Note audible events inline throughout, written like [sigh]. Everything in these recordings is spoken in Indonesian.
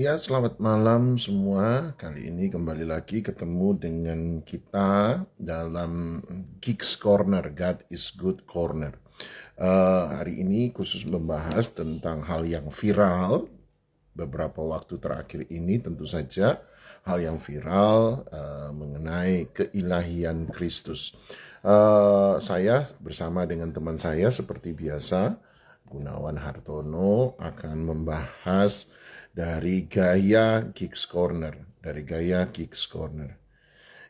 Ya, selamat malam semua. Kali ini kembali lagi ketemu dengan kita dalam Geeks Corner, God is Good Corner. Uh, hari ini khusus membahas tentang hal yang viral beberapa waktu terakhir ini tentu saja hal yang viral uh, mengenai keilahian Kristus. Uh, saya bersama dengan teman saya seperti biasa Gunawan Hartono akan membahas dari gaya kicks Corner, dari gaya kicks Corner.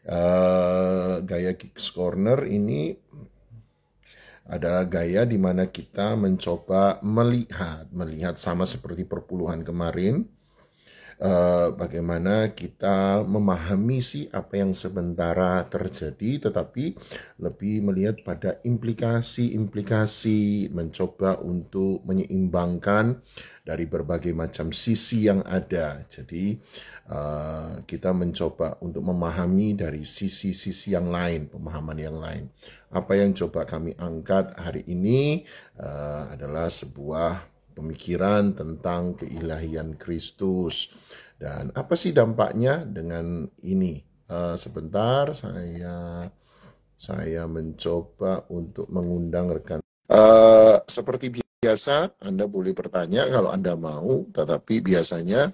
Uh, eh, gaya kicks Corner ini adalah gaya di mana kita mencoba melihat, melihat sama seperti perpuluhan kemarin, uh, bagaimana kita memahami sih apa yang sementara terjadi, tetapi lebih melihat pada implikasi-implikasi, mencoba untuk menyeimbangkan dari berbagai macam sisi yang ada. Jadi uh, kita mencoba untuk memahami dari sisi-sisi yang lain, pemahaman yang lain. Apa yang coba kami angkat hari ini uh, adalah sebuah pemikiran tentang keilahian Kristus. Dan apa sih dampaknya dengan ini? Uh, sebentar saya saya mencoba untuk mengundang rekan. Uh, seperti biasa biasa Anda boleh bertanya kalau Anda mau, tetapi biasanya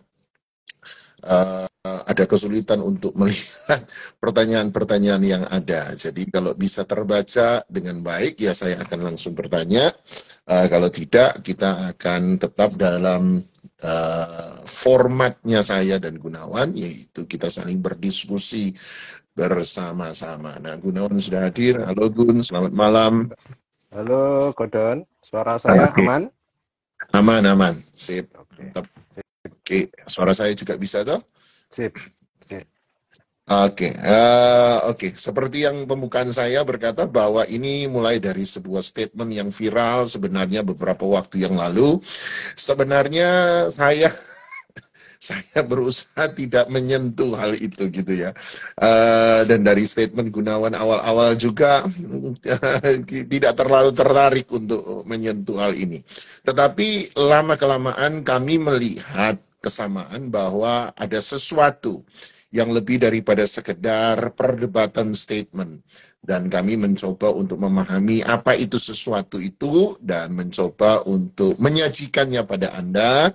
uh, ada kesulitan untuk [laughs] melihat pertanyaan-pertanyaan yang ada. Jadi kalau bisa terbaca dengan baik, ya saya akan langsung bertanya. Uh, kalau tidak, kita akan tetap dalam uh, formatnya saya dan Gunawan, yaitu kita saling berdiskusi bersama-sama. Nah, Gunawan sudah hadir. Halo Gun, selamat malam. Halo, Godon. Suara saya okay. aman? Aman, aman. Sip. Oke. Okay. Suara saya juga bisa, toh? Sip. Sip. Oke, okay. uh, eh, oke. Okay. Seperti yang pembukaan saya berkata bahwa ini mulai dari sebuah statement yang viral sebenarnya beberapa waktu yang lalu. Sebenarnya saya [laughs] saya berusaha tidak menyentuh hal itu gitu ya. Uh, dan dari statement Gunawan awal-awal juga [laughs] tidak terlalu tertarik untuk menyentuh hal ini. Tetapi lama kelamaan kami melihat kesamaan bahwa ada sesuatu yang lebih daripada sekedar perdebatan statement dan kami mencoba untuk memahami apa itu sesuatu itu dan mencoba untuk menyajikannya pada Anda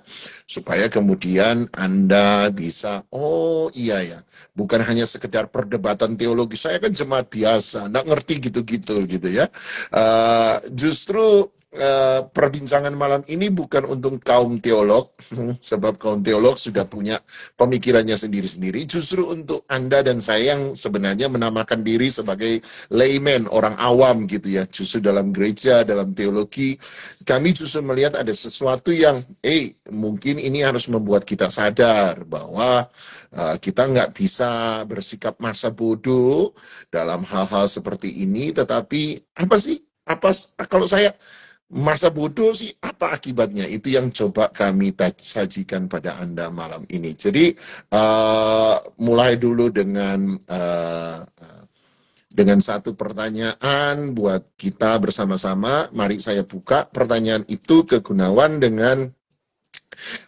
supaya kemudian Anda bisa oh iya ya bukan hanya sekedar perdebatan teologi saya kan jemaat biasa nggak ngerti gitu-gitu gitu ya uh, justru Eh, perbincangan malam ini bukan untuk kaum teolog, [laughs] sebab kaum teolog sudah punya pemikirannya sendiri-sendiri, justru untuk Anda dan saya yang sebenarnya menamakan diri sebagai layman, orang awam gitu ya, justru dalam gereja, dalam teologi, kami justru melihat ada sesuatu yang, eh, mungkin ini harus membuat kita sadar bahwa uh, kita nggak bisa bersikap masa bodoh dalam hal-hal seperti ini, tetapi apa sih? Apa kalau saya Masa bodoh sih apa akibatnya? Itu yang coba kami sajikan pada Anda malam ini. Jadi uh, mulai dulu dengan uh, dengan satu pertanyaan buat kita bersama-sama. Mari saya buka pertanyaan itu ke Gunawan dengan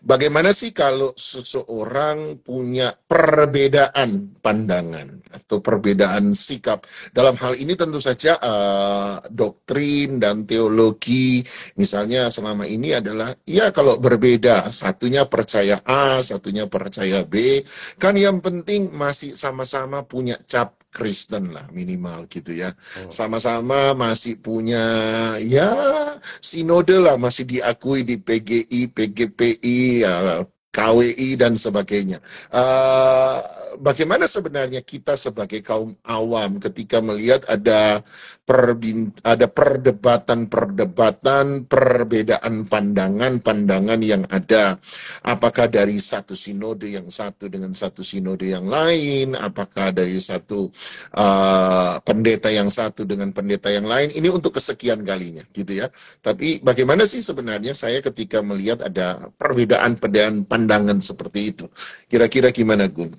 Bagaimana sih kalau seseorang punya perbedaan pandangan atau perbedaan sikap? Dalam hal ini tentu saja uh, doktrin dan teologi misalnya selama ini adalah ya kalau berbeda, satunya percaya A, satunya percaya B, kan yang penting masih sama-sama punya cap Kristen lah minimal gitu ya. Oh. Sama-sama masih punya ya sinode lah masih diakui di PGI, PGPI, ya, KWI dan sebagainya. Uh, bagaimana sebenarnya kita sebagai kaum awam ketika melihat ada perbint, ada perdebatan-perdebatan, perbedaan pandangan-pandangan yang ada, apakah dari satu sinode yang satu dengan satu sinode yang lain, apakah dari satu uh, pendeta yang satu dengan pendeta yang lain? Ini untuk kesekian kalinya, gitu ya. Tapi bagaimana sih sebenarnya saya ketika melihat ada perbedaan-perbedaan pandangan pandangan seperti itu. Kira-kira gimana Gun?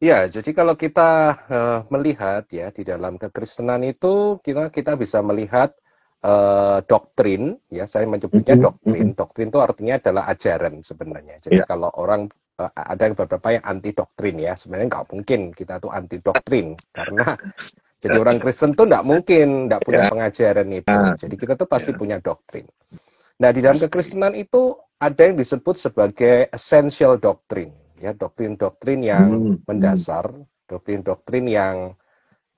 Ya, jadi kalau kita uh, melihat ya di dalam kekristenan itu kita kita bisa melihat uh, doktrin ya, saya menyebutnya mm-hmm. doktrin. Mm-hmm. Doktrin itu artinya adalah ajaran sebenarnya. Jadi ya. kalau orang uh, ada beberapa yang anti doktrin ya, sebenarnya nggak mungkin kita tuh anti doktrin karena jadi orang Kristen tuh nggak mungkin nggak punya ya. pengajaran itu. Ah. Jadi kita tuh pasti ya. punya doktrin. Nah, di dalam kekristenan itu ada yang disebut sebagai essential doctrine, ya doktrin-doktrin yang hmm. hmm. mendasar, doktrin-doktrin yang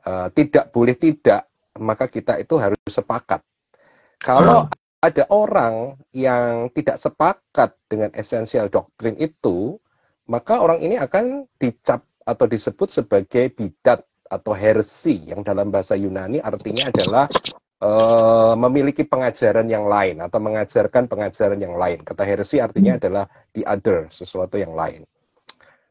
uh, tidak boleh tidak, maka kita itu harus sepakat. Kalau hmm. ada orang yang tidak sepakat dengan essential doctrine itu, maka orang ini akan dicap atau disebut sebagai bidat atau heresi yang dalam bahasa Yunani artinya adalah Eh, memiliki pengajaran yang lain atau mengajarkan pengajaran yang lain. Kata heresi artinya adalah the other, sesuatu yang lain.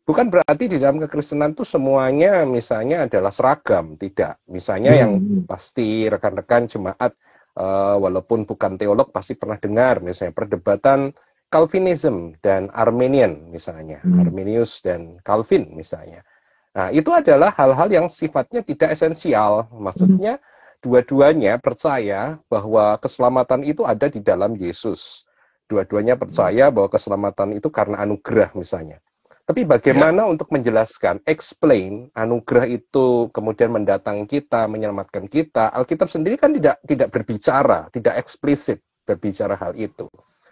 Bukan berarti di dalam kekristenan itu semuanya misalnya adalah seragam, tidak. Misalnya yang hmm, hmm. pasti rekan-rekan jemaat uh, walaupun bukan teolog pasti pernah dengar misalnya perdebatan Calvinism dan Armenian misalnya, hmm. Arminius dan Calvin misalnya. Nah, itu adalah hal-hal yang sifatnya tidak esensial. Maksudnya hmm dua-duanya percaya bahwa keselamatan itu ada di dalam Yesus. Dua-duanya hmm. percaya bahwa keselamatan itu karena anugerah misalnya. Tapi bagaimana ya. untuk menjelaskan, explain anugerah itu kemudian mendatang kita, menyelamatkan kita. Alkitab sendiri kan tidak tidak berbicara, tidak eksplisit berbicara hal itu.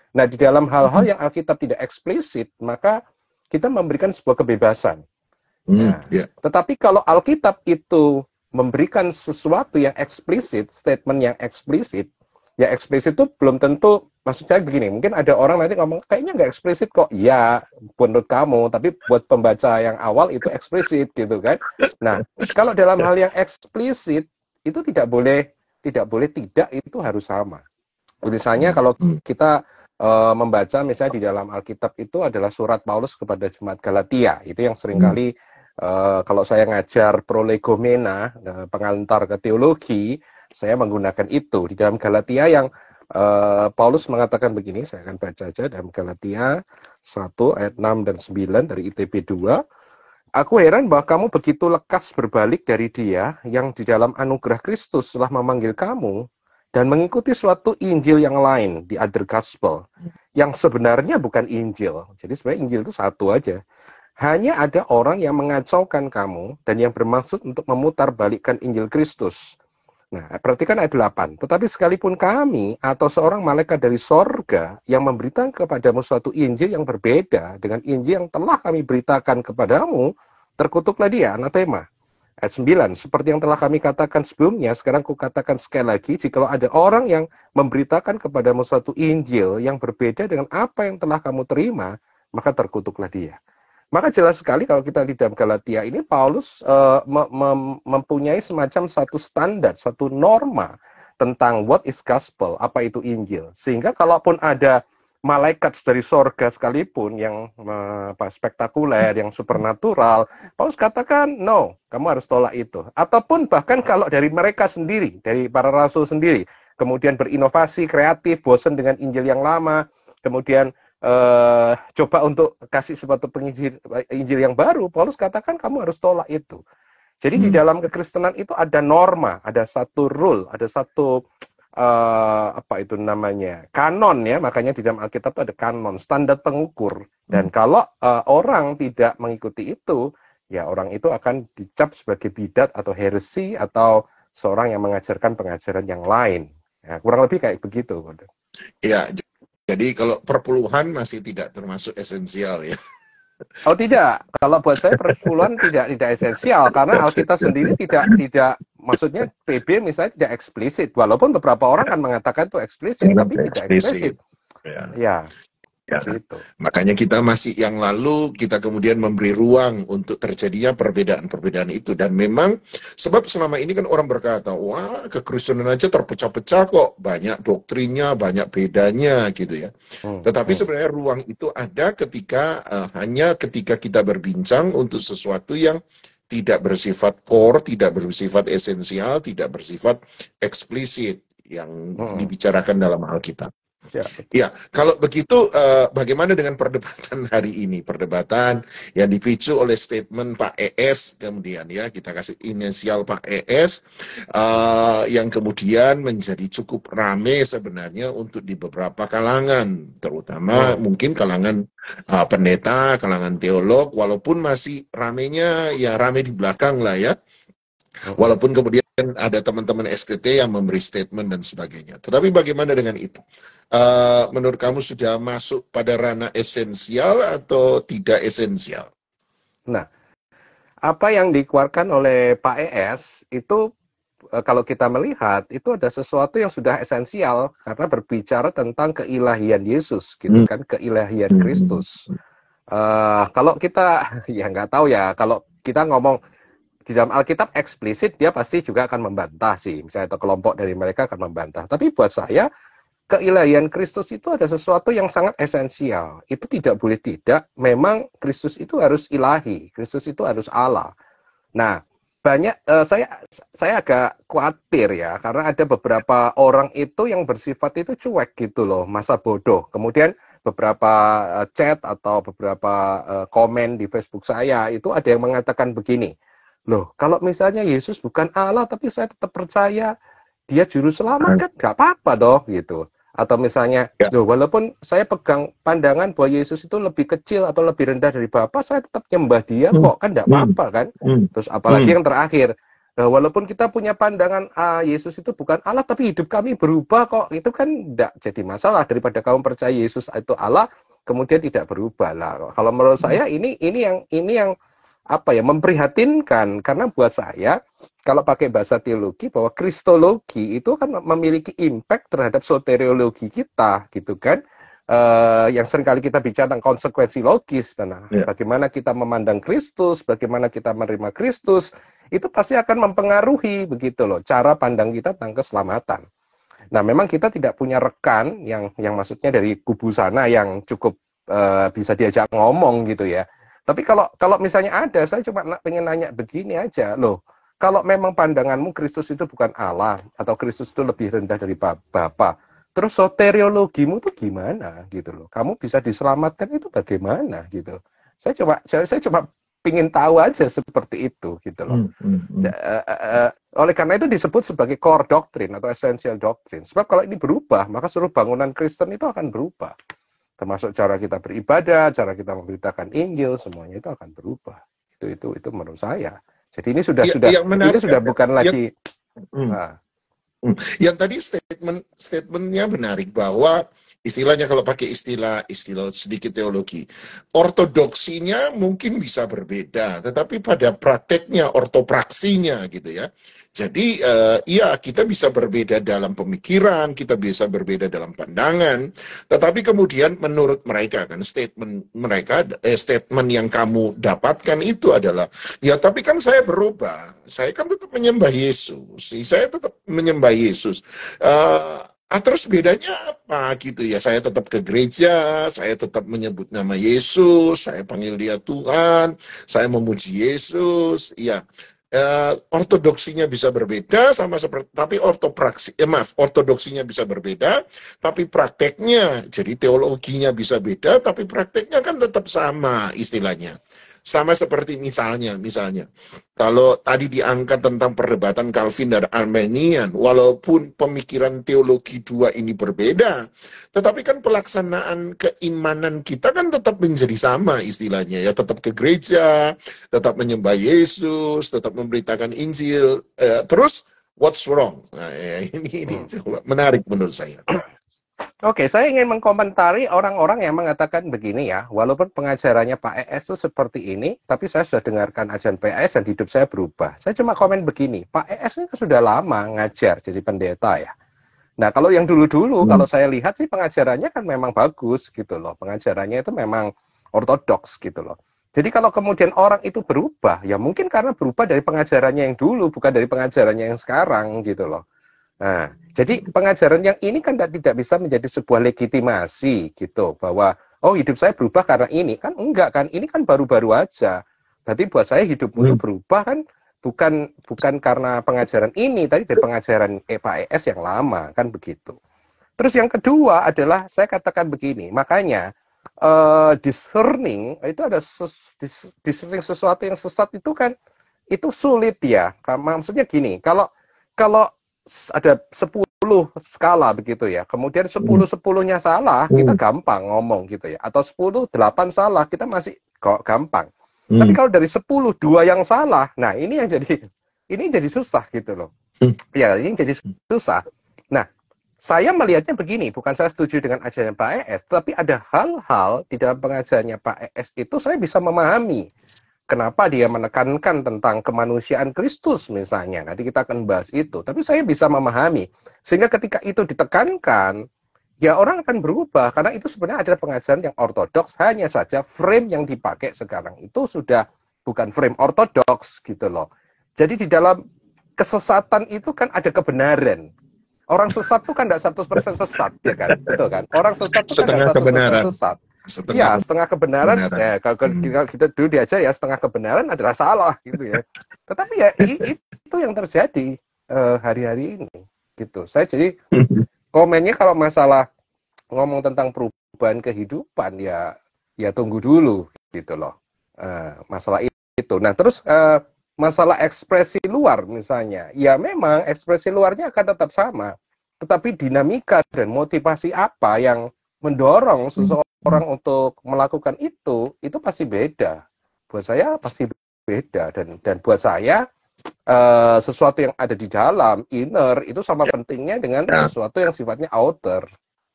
Nah, di dalam hal-hal hmm. yang Alkitab tidak eksplisit, maka kita memberikan sebuah kebebasan. Hmm, nah, ya. Tetapi kalau Alkitab itu memberikan sesuatu yang eksplisit, statement yang eksplisit, ya eksplisit itu belum tentu, maksud saya begini, mungkin ada orang nanti ngomong, kayaknya nggak eksplisit kok, ya menurut kamu, tapi buat pembaca yang awal itu eksplisit gitu kan. Nah, kalau dalam hal yang eksplisit, itu tidak boleh, tidak boleh tidak itu harus sama. Misalnya hmm. kalau kita e, membaca misalnya di dalam Alkitab itu adalah surat Paulus kepada jemaat Galatia, itu yang hmm. seringkali hmm Eh, kalau saya ngajar prolegomena, uh, eh, pengantar ke teologi, saya menggunakan itu di dalam Galatia yang uh, Paulus mengatakan begini, saya akan baca aja dalam Galatia 1 ayat 6 dan 9 dari ITB 2. Aku heran bahwa kamu begitu lekas berbalik dari dia yang di dalam anugerah Kristus telah memanggil kamu dan mengikuti suatu Injil yang lain, di other gospel, yang sebenarnya bukan Injil. Jadi sebenarnya Injil itu satu aja. Hanya ada orang yang mengacaukan kamu dan yang bermaksud untuk memutar balikan Injil Kristus. Nah, perhatikan ayat 8. Tetapi sekalipun kami atau seorang malaikat dari sorga yang memberitakan kepadamu suatu Injil yang berbeda dengan Injil yang telah kami beritakan kepadamu, terkutuklah dia, anatema. Ayat 9, seperti yang telah kami katakan sebelumnya, sekarang ku katakan sekali lagi, jikalau ada orang yang memberitakan kepadamu suatu Injil yang berbeda dengan apa yang telah kamu terima, maka terkutuklah dia. Maka jelas sekali kalau kita di dalam Galatia ini Paulus uh, mem mempunyai semacam satu standar, satu norma tentang what is gospel, apa itu Injil. Sehingga kalaupun ada malaikat dari sorga sekalipun yang eh, apa, spektakuler, yang supernatural, Paulus katakan, no, kamu harus tolak itu. Ataupun bahkan kalau dari mereka sendiri, dari para rasul sendiri, kemudian berinovasi, kreatif, bosan dengan Injil yang lama, kemudian uh, coba untuk kasih sepatu penginjil Injil yang baru, Paulus katakan kamu harus tolak itu. Jadi hmm. di dalam kekristenan itu ada norma, ada satu rule, ada satu uh, apa itu namanya kanon ya. Makanya di dalam Alkitab itu ada kanon, standar pengukur. Dan hmm. kalau uh, orang tidak mengikuti itu, ya orang itu akan dicap sebagai bidat atau heresi atau seorang yang mengajarkan pengajaran yang lain. Ya, kurang lebih kayak begitu. Iya. Jadi kalau perpuluhan masih tidak termasuk esensial ya. Oh tidak, kalau buat saya perpuluhan tidak tidak esensial karena Alkitab sendiri tidak tidak maksudnya PB misalnya tidak eksplisit walaupun beberapa orang akan mengatakan itu eksplisit tapi tidak eksplisit. ya. ya. Ya, itu. makanya kita masih yang lalu kita kemudian memberi ruang untuk terjadinya perbedaan-perbedaan itu dan memang sebab selama ini kan orang berkata wah kekristenan aja terpecah-pecah kok banyak doktrinnya banyak bedanya gitu ya. Hmm, Tetapi hmm. sebenarnya ruang itu ada ketika uh, hanya ketika kita berbincang untuk sesuatu yang tidak bersifat core, tidak bersifat esensial, tidak bersifat eksplisit yang hmm. dibicarakan dalam Alkitab. Ya, iya, kalau begitu eh, bagaimana dengan perdebatan [laughs] hari ini? Perdebatan yang dipicu oleh statement Pak ES kemudian ya kita kasih inisial Pak ES eh, yang kemudian menjadi cukup rame sebenarnya untuk di beberapa kalangan, terutama ya. mungkin kalangan uh, pendeta, kalangan teolog, walaupun masih ramenya ya rame di belakang lah ya Walaupun kemudian ada teman-teman SKT yang memberi statement dan sebagainya. Tetapi bagaimana dengan itu? Uh, menurut kamu sudah masuk pada ranah esensial atau tidak esensial? Nah, apa yang dikeluarkan oleh Pak ES itu eh, kalau kita melihat itu ada sesuatu yang sudah esensial karena berbicara tentang keilahian Yesus gitu hmm. kan keilahian hmm. Kristus. Uh, kalau kita [laughs] ya nggak tahu ya kalau kita ngomong di dalam Alkitab eksplisit dia pasti juga akan membantah sih. Misalnya atau kelompok dari mereka akan membantah. Tapi buat saya keilahian Kristus itu ada sesuatu yang sangat esensial. Itu tidak boleh tidak. Memang Kristus itu harus ilahi. Kristus itu harus Allah. Nah, banyak uh, saya saya agak khawatir ya karena ada beberapa orang itu yang bersifat itu cuek gitu loh masa bodoh kemudian beberapa eh, chat atau beberapa eh, komen di Facebook saya itu ada yang mengatakan begini Loh, kalau misalnya Yesus bukan Allah, tapi saya tetap percaya dia juru selamat kan nggak apa-apa dong, gitu. Atau misalnya, ya. loh, walaupun saya pegang pandangan bahwa Yesus itu lebih kecil atau lebih rendah dari Bapa, saya tetap nyembah dia hmm. kok kan nggak hmm. apa-apa kan. Hmm. Terus apalagi yang terakhir, Nah, walaupun kita punya pandangan ah, Yesus itu bukan Allah, tapi hidup kami berubah kok. Itu kan tidak jadi masalah daripada kamu percaya Yesus itu Allah, kemudian tidak berubah lah. Kalau menurut saya ini ini yang ini yang apa ya memprihatinkan karena buat saya kalau pakai bahasa teologi bahwa kristologi itu kan memiliki impact terhadap soteriologi kita gitu kan uh, yang seringkali kita bicara tentang konsekuensi logis nah yeah. bagaimana kita memandang Kristus bagaimana kita menerima Kristus itu pasti akan mempengaruhi begitu loh cara pandang kita tentang keselamatan nah memang kita tidak punya rekan yang yang maksudnya dari kubu sana yang cukup uh, bisa diajak ngomong gitu ya tapi kalau kalau misalnya ada, saya cuma pengen nanya begini aja loh. Kalau memang pandanganmu Kristus itu bukan Allah atau Kristus itu lebih rendah dari Bapa, terus soteriologimu itu gimana gitu loh? Kamu bisa diselamatkan itu bagaimana gitu? Saya coba saya, coba pingin tahu aja seperti itu gitu loh. Hmm, hmm, hmm. Ja, uh, uh, oleh karena itu disebut sebagai core doctrine atau essential doctrine. Sebab kalau ini berubah, maka seluruh bangunan Kristen itu akan berubah termasuk cara kita beribadah, cara kita memberitakan Injil, semuanya itu akan berubah. Itu itu itu menurut saya. Jadi ini sudah ya, sudah yang menarik, ini sudah ya, bukan ya, lagi. Hmm. Nah. Yang tadi statement statementnya menarik bahwa istilahnya kalau pakai istilah istilah sedikit teologi ortodoksinya mungkin bisa berbeda tetapi pada prakteknya ortopraksinya gitu ya jadi uh, ya kita bisa berbeda dalam pemikiran, kita bisa berbeda dalam pandangan, tetapi kemudian menurut mereka kan statement mereka eh, statement yang kamu dapatkan itu adalah ya tapi kan saya berubah, saya kan tetap menyembah Yesus, saya tetap menyembah Yesus. Uh, Ah, terus bedanya apa gitu ya? Saya tetap ke gereja, saya tetap menyebut nama Yesus, saya panggil dia Tuhan, saya memuji Yesus. Iya, eh, ortodoksinya bisa berbeda sama seperti tapi ortopraksi eh, maaf ortodoksinya bisa berbeda tapi prakteknya jadi teologinya bisa beda tapi prakteknya kan tetap sama istilahnya sama seperti misalnya, misalnya, kalau tadi diangkat tentang perdebatan Calvin dan Armenian, walaupun pemikiran teologi dua ini berbeda, tetapi kan pelaksanaan keimanan kita kan tetap menjadi sama istilahnya ya, tetap ke gereja, tetap menyembah Yesus, tetap memberitakan Injil, eh, terus what's wrong? Nah, ya, ini, ini hmm. menarik menurut saya. Oke, saya ingin mengkomentari orang-orang yang mengatakan begini ya, walaupun pengajarannya Pak ES itu seperti ini, tapi saya sudah dengarkan ajaran PS e dan hidup saya berubah. Saya cuma komen begini, Pak ES ini kan sudah lama ngajar jadi pendeta ya. Nah, kalau yang dulu-dulu, hmm. kalau saya lihat sih pengajarannya kan memang bagus gitu loh. Pengajarannya itu memang ortodoks gitu loh. Jadi kalau kemudian orang itu berubah, ya mungkin karena berubah dari pengajarannya yang dulu, bukan dari pengajarannya yang sekarang gitu loh. Nah, jadi pengajaran yang ini kan tidak bisa menjadi sebuah legitimasi gitu bahwa oh hidup saya berubah karena ini kan enggak kan ini kan baru-baru aja. Berarti buat saya hidupmu itu hmm. berubah kan bukan bukan karena pengajaran ini tadi dari pengajaran EPAES yang lama kan begitu. Terus yang kedua adalah saya katakan begini, makanya uh, discerning itu ada discerning sesuatu yang sesat itu kan itu sulit ya. maksudnya gini, kalau kalau ada 10 skala begitu ya. Kemudian 10 10-nya hmm. salah, kita hmm. gampang ngomong gitu ya. Atau 10 8 salah, kita masih kok gampang. Hmm. Tapi kalau dari 10 dua yang salah, nah ini yang jadi ini jadi susah gitu loh. Hmm. Ya, ini jadi susah. Nah, saya melihatnya begini, bukan saya setuju dengan ajaran Pak ES, tapi ada hal-hal di dalam pengajarannya Pak ES itu saya bisa memahami kenapa dia menekankan tentang kemanusiaan Kristus misalnya. Nanti kita akan bahas itu. Tapi saya bisa memahami sehingga ketika itu ditekankan ya orang akan berubah karena itu sebenarnya adalah pengajaran yang ortodoks hanya saja frame yang dipakai sekarang itu sudah bukan frame ortodoks gitu loh. Jadi di dalam kesesatan itu kan ada kebenaran. Orang sesat itu kan tidak 100% sesat, ya kan? Betul kan? Orang sesat itu kan tidak 100% sesat setengah iya setengah kebenaran, kebenaran. ya kalau hmm. kita dulu diajar ya setengah kebenaran adalah salah gitu ya [laughs] tetapi ya itu yang terjadi eh, hari-hari uh, ini gitu saya jadi hmm. komennya kalau masalah ngomong tentang perubahan kehidupan ya ya tunggu dulu gitu loh uh, masalah itu nah terus uh, masalah ekspresi luar misalnya ya memang ekspresi luarnya akan tetap sama tetapi dinamika dan motivasi apa yang mendorong hmm. seseorang orang untuk melakukan itu itu pasti beda buat saya pasti beda dan dan buat saya uh, sesuatu yang ada di dalam inner itu sama ya. pentingnya dengan ya. sesuatu yang sifatnya outer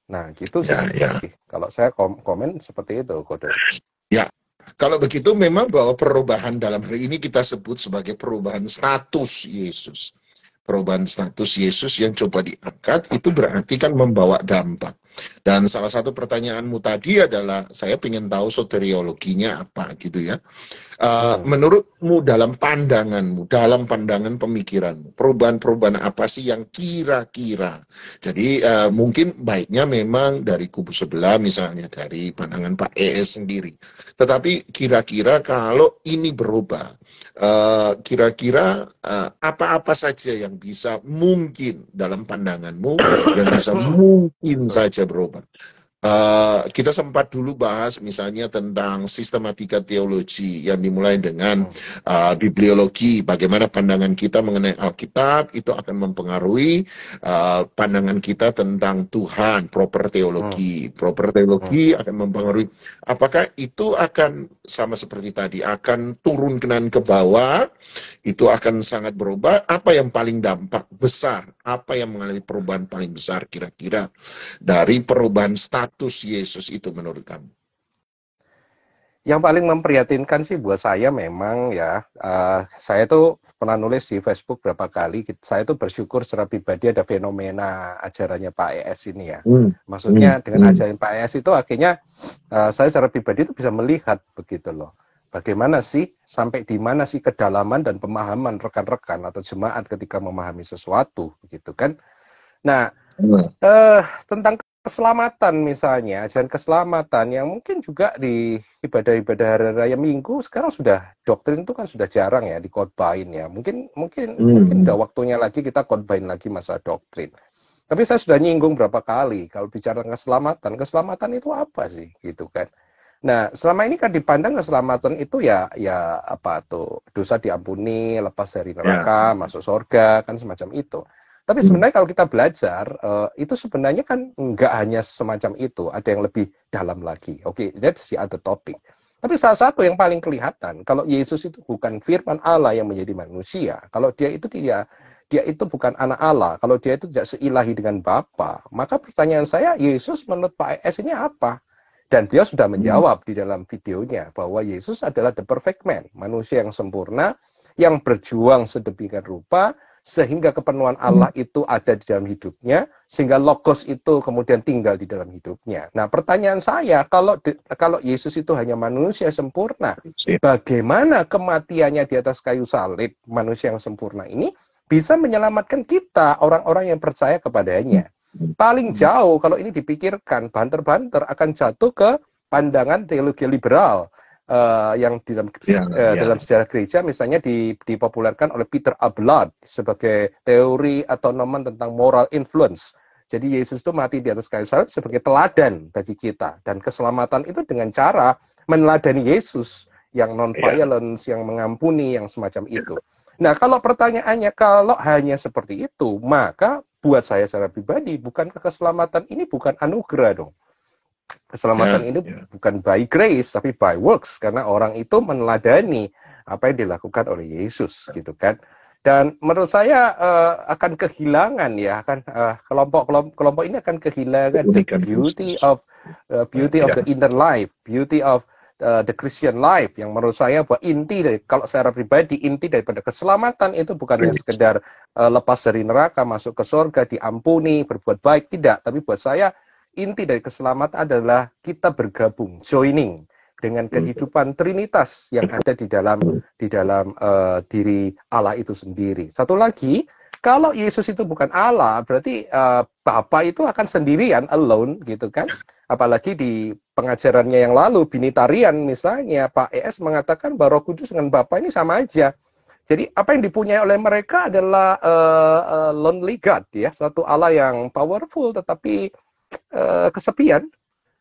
nah gitu ya, sih ya. kalau saya kom komen seperti itu kode ya kalau begitu memang bahwa perubahan dalam hari ini kita sebut sebagai perubahan status Yesus perubahan status Yesus yang coba diangkat itu berarti kan membawa dampak. Dan salah satu pertanyaanmu tadi adalah saya ingin tahu soteriologinya apa gitu ya. Uh, Menurutmu dalam pandanganmu, dalam pandangan pemikiranmu, perubahan-perubahan apa sih yang kira-kira? Jadi uh, mungkin baiknya memang dari kubu sebelah misalnya dari pandangan Pak ES e sendiri. Tetapi kira-kira kalau ini berubah, eh, kira-kira uh, apa-apa saja yang yang bisa mungkin dalam pandanganmu [coughs] yang bisa mungkin saja berubah. Uh, kita sempat dulu bahas misalnya tentang sistematika teologi yang dimulai dengan uh, bibliologi, bagaimana pandangan kita mengenai Alkitab itu akan mempengaruhi uh, pandangan kita tentang Tuhan, proper teologi. Hmm. Proper teologi hmm. akan mempengaruhi apakah itu akan sama seperti tadi akan turun kenan ke bawah, itu akan sangat berubah, apa yang paling dampak besar, apa yang mengalami perubahan paling besar kira-kira dari perubahan status status Yesus itu menurut kamu? Yang paling memprihatinkan sih buat saya memang ya, uh, saya tuh pernah nulis di Facebook berapa kali, saya tuh bersyukur secara pribadi ada fenomena ajarannya Pak ES ini ya. Hmm. hmm. Maksudnya hmm. dengan ajaran Pak ES itu akhirnya uh, saya secara pribadi itu bisa melihat begitu loh. Bagaimana sih, sampai di mana sih kedalaman dan pemahaman rekan-rekan atau jemaat ketika memahami sesuatu begitu kan. Nah, hmm. uh, tentang keselamatan misalnya, ajaran keselamatan yang mungkin juga di ibadah-ibadah hari raya minggu sekarang sudah doktrin itu kan sudah jarang ya dikhotbahin ya. Mungkin mungkin hmm. mungkin udah waktunya lagi kita kotbahin lagi masa doktrin. Tapi saya sudah nyinggung berapa kali kalau bicara keselamatan, keselamatan itu apa sih gitu kan. Nah, selama ini kan dipandang keselamatan itu ya ya apa tuh? Dosa diampuni, lepas dari ya. neraka, ya. masuk surga, kan semacam itu. Tapi hmm. sebenarnya kalau kita belajar uh, itu sebenarnya kan nggak hanya semacam itu, ada yang lebih dalam lagi. Oke, okay, that's the other topic. Tapi salah satu yang paling kelihatan kalau Yesus itu bukan firman Allah yang menjadi manusia, kalau dia itu tidak dia itu bukan anak Allah, kalau dia itu tidak seilahi dengan Bapa, maka pertanyaan saya Yesus menurut Pak ES ini apa? Dan dia sudah hmm. menjawab di dalam videonya bahwa Yesus adalah the perfect man, manusia yang sempurna, yang berjuang sedemikian rupa sehingga kepenuhan hmm. Allah itu ada di dalam hidupnya sehingga logos itu kemudian tinggal di dalam hidupnya. Nah, pertanyaan saya kalau kalau Yesus itu hanya manusia sempurna, iya. bagaimana kematiannya di atas kayu salib manusia yang sempurna ini bisa menyelamatkan kita orang-orang yang percaya kepadanya? Hmm. Paling hmm. jauh kalau ini dipikirkan banter-banter akan jatuh ke pandangan teologi liberal uh, yang dalam yeah, ya, uh, yeah. dalam sejarah gereja misalnya dipopulerkan oleh Peter Abelard sebagai teori atau nomen tentang moral influence. Jadi Yesus itu mati di atas kayu salib sebagai teladan bagi kita dan keselamatan itu dengan cara meneladani Yesus yang ya. non violence, yeah. yang mengampuni, yang semacam itu. Nah, kalau pertanyaannya kalau hanya seperti itu, maka buat saya secara pribadi bukan keselamatan ini bukan anugerah dong. Keselamatan yeah. ini yeah. bukan by grace tapi by works karena orang itu meneladani apa yang dilakukan oleh Yesus gitu kan. Dan menurut saya uh, akan kehilangan ya akan uh, kelompok, kelompok ini akan kehilangan the eh, beauty of uh, beauty of yeah. the inner life, beauty of uh, the Christian life yang menurut saya bahwa inti dari kalau secara pribadi inti daripada keselamatan itu bukan hanya sekedar uh, lepas dari neraka masuk ke surga diampuni berbuat baik tidak tapi buat saya inti dari keselamatan adalah kita bergabung, joining dengan kehidupan trinitas yang ada di dalam di dalam uh, diri Allah itu sendiri. Satu lagi, kalau Yesus itu bukan Allah, berarti uh, Bapa itu akan sendirian, alone gitu kan. Apalagi di pengajarannya yang lalu, binitarian misalnya, Pak ES mengatakan bahwa Roh Kudus dengan Bapa ini sama aja. Jadi apa yang dipunyai oleh mereka adalah uh, uh, lonely God ya, satu Allah yang powerful tetapi Eh, kesepian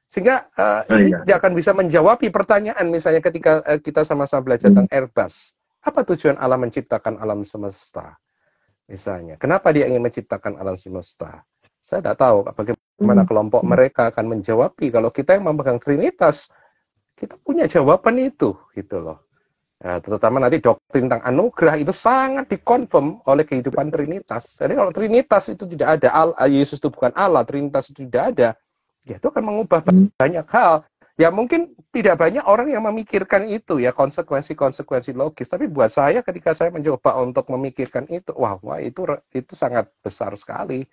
sehingga uh, oh, ini tidak iya. akan bisa menjawab pertanyaan misalnya ketika uh, kita sama-sama belajar hmm. tentang Airbus apa tujuan Allah menciptakan alam semesta misalnya kenapa dia ingin menciptakan alam semesta saya tidak tahu bagaimana hmm. kelompok hmm. mereka akan menjawab kalau kita yang memegang trinitas kita punya jawaban itu gitu loh Nah, terutama nanti doktrin tentang anugerah itu sangat dikonfirm oleh kehidupan Trinitas. Jadi kalau Trinitas itu tidak ada, Allah, eh, Yesus itu bukan Allah, Trinitas itu tidak ada, ya itu akan mengubah hmm. banyak hal. Ya mungkin tidak banyak orang yang memikirkan itu ya konsekuensi-konsekuensi logis. Tapi buat saya ketika saya mencoba untuk memikirkan itu, wah wah itu itu sangat besar sekali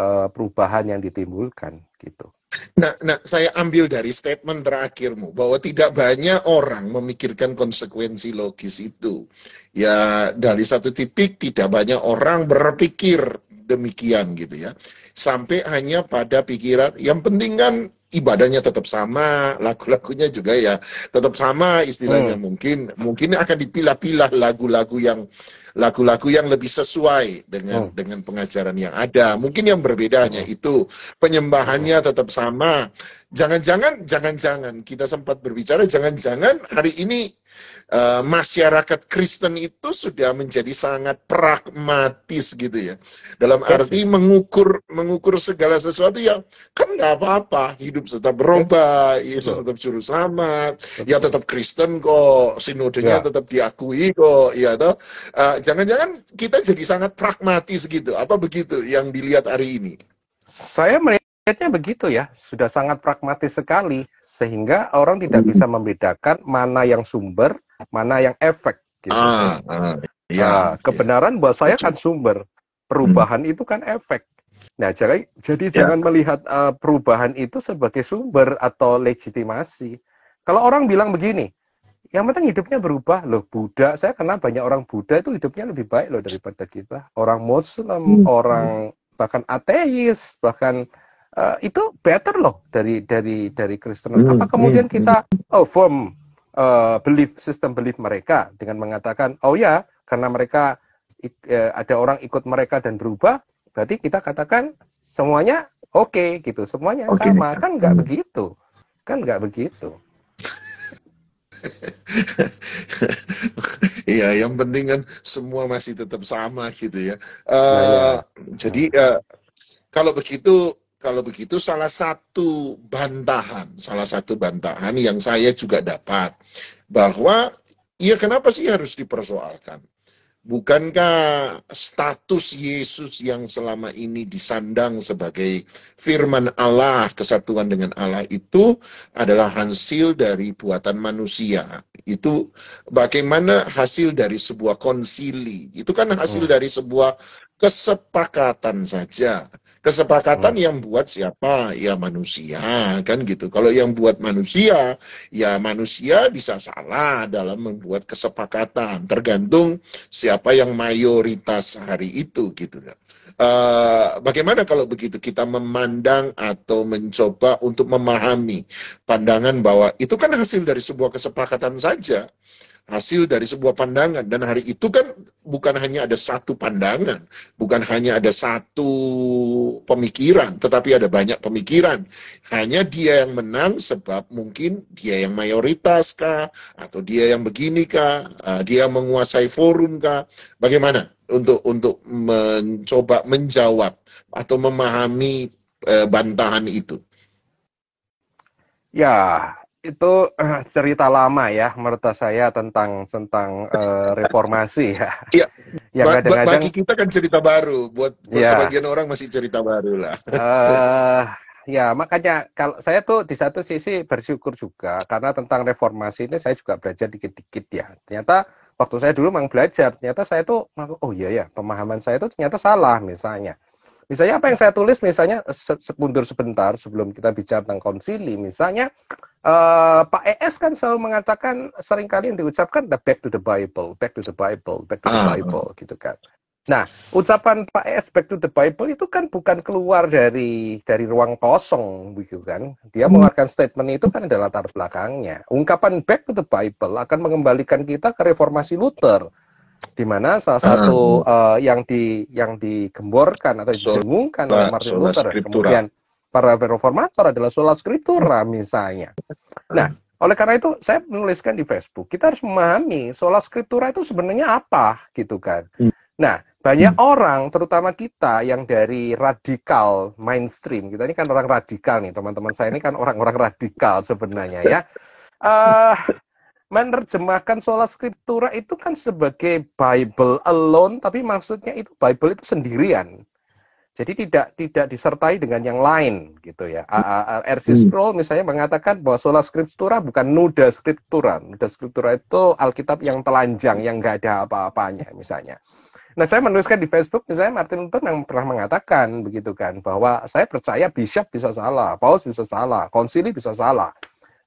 eh, perubahan yang ditimbulkan gitu. Nah, nah, saya ambil dari statement terakhirmu bahwa tidak banyak orang memikirkan konsekuensi logis itu. Ya, dari satu titik tidak banyak orang berpikir demikian gitu ya. Sampai hanya pada pikiran yang penting kan ibadahnya tetap sama, lagu-lagunya juga ya tetap sama istilahnya hmm. mungkin mungkin akan dipilah-pilah lagu-lagu yang lagu-lagu yang lebih sesuai dengan hmm. dengan pengajaran yang ada. Mungkin yang berbedanya hmm. itu penyembahannya hmm. tetap sama. Jangan-jangan jangan-jangan kita sempat berbicara jangan-jangan hari ini Eh, masyarakat Kristen itu sudah menjadi sangat pragmatis gitu ya. Dalam arti mengukur mengukur segala sesuatu yang kan nggak apa-apa, hidup tetap berubah, hidup tetap juru selamat, ya tetap Kristen kok, sinodenya ya. tetap diakui kok, ya toh. Eh, jangan-jangan kita jadi sangat pragmatis gitu. Apa begitu yang dilihat hari ini? Saya melihat Lihatnya begitu ya, sudah sangat pragmatis sekali sehingga orang tidak bisa hmm. membedakan mana yang sumber, mana yang efek. Gitu. Ah, ah, ya, nah, iya. kebenaran buat saya kan sumber, perubahan hmm. itu kan efek. Nah, jadi jadi ya. jangan melihat uh, perubahan itu sebagai sumber atau legitimasi. Kalau orang bilang begini, yang penting hidupnya berubah loh Buddha. Saya kenal banyak orang Buddha itu hidupnya lebih baik loh daripada kita. Orang Muslim, hmm. orang bahkan ateis, bahkan uh, itu better loh dari dari dari Kristen. Mm, Apa kemudian mm, kita oh form uh, eh, belief sistem belief mereka dengan mengatakan oh ya karena mereka uh, ada orang ikut mereka dan berubah, berarti kita katakan semuanya oke okay, gitu, semuanya okay. sama kan nggak mm. begitu, kan nggak begitu. [laughs] Iya, yang penting kan semua masih tetap sama gitu ya. Uh, nah, ya. Jadi uh, kalau begitu kalau begitu salah satu bantahan, salah satu bantahan yang saya juga dapat bahwa ya kenapa sih harus dipersoalkan? Bukankah status Yesus yang selama ini disandang sebagai firman Allah, kesatuan dengan Allah itu adalah hasil dari buatan manusia. Itu bagaimana hasil dari sebuah konsili. Itu kan hasil hmm. dari sebuah kesepakatan saja. Kesepakatan hmm. yang buat siapa? Ya manusia, kan gitu. Kalau yang buat manusia, ya manusia bisa salah dalam membuat kesepakatan. Tergantung siapa siapa yang mayoritas hari itu gitu Uh, bagaimana kalau begitu kita memandang atau mencoba untuk memahami pandangan bahwa itu kan hasil dari sebuah kesepakatan saja hasil dari sebuah pandangan dan hari itu kan bukan hanya ada satu pandangan, bukan hanya ada satu pemikiran, tetapi ada banyak pemikiran. Hanya dia yang menang sebab mungkin dia yang mayoritas kah atau dia yang begini kah, uh, dia menguasai forum kah? Bagaimana untuk untuk mencoba menjawab atau memahami uh, bantahan itu? Ya, itu uh, cerita lama ya menurut saya tentang tentang uh, reformasi ya. Iya. [laughs] yang ba kadang-kadang bagi kita kan cerita baru, buat, buat ya. sebagian orang masih cerita baru lah. uh, ya makanya kalau saya tuh di satu sisi bersyukur juga karena tentang reformasi ini saya juga belajar dikit-dikit ya. Ternyata waktu saya dulu memang belajar, ternyata saya tuh oh iya ya pemahaman saya itu ternyata salah misalnya. Misalnya apa yang saya tulis misalnya sepundur sebentar sebelum kita bicara tentang konsili misalnya uh, Pak ES kan selalu mengatakan seringkali yang diucapkan the back to the Bible, back to the Bible, back to the ah. Bible gitu kan. Nah, ucapan Pak ES back to the Bible itu kan bukan keluar dari dari ruang kosong begitu kan. Dia hmm. mengeluarkan statement itu kan ada latar belakangnya. Ungkapan back to the Bible akan mengembalikan kita ke reformasi Luther di mana salah satu -huh. Hmm. Eh, uh, yang di yang digemborkan atau didengungkan oleh Martin Luther kemudian para reformator adalah sola scriptura misalnya. Nah, oleh karena itu saya menuliskan di Facebook, kita harus memahami sola scriptura itu sebenarnya apa gitu kan. Hmm. Nah, banyak hmm. orang terutama kita yang dari radikal mainstream, kita ini kan orang radikal nih, teman-teman saya ini kan orang-orang radikal sebenarnya ya. Uh, menerjemahkan sola scriptura itu kan sebagai Bible alone, tapi maksudnya itu Bible itu sendirian. Jadi tidak tidak disertai dengan yang lain gitu ya. RC hmm. Sproul misalnya mengatakan bahwa sola scriptura bukan nuda scriptura. Nuda scriptura itu Alkitab yang telanjang yang nggak ada apa-apanya misalnya. Nah, saya menuliskan di Facebook misalnya Martin Luther yang pernah mengatakan begitu kan bahwa saya percaya bishop bisa salah, paus bisa salah, konsili bisa salah.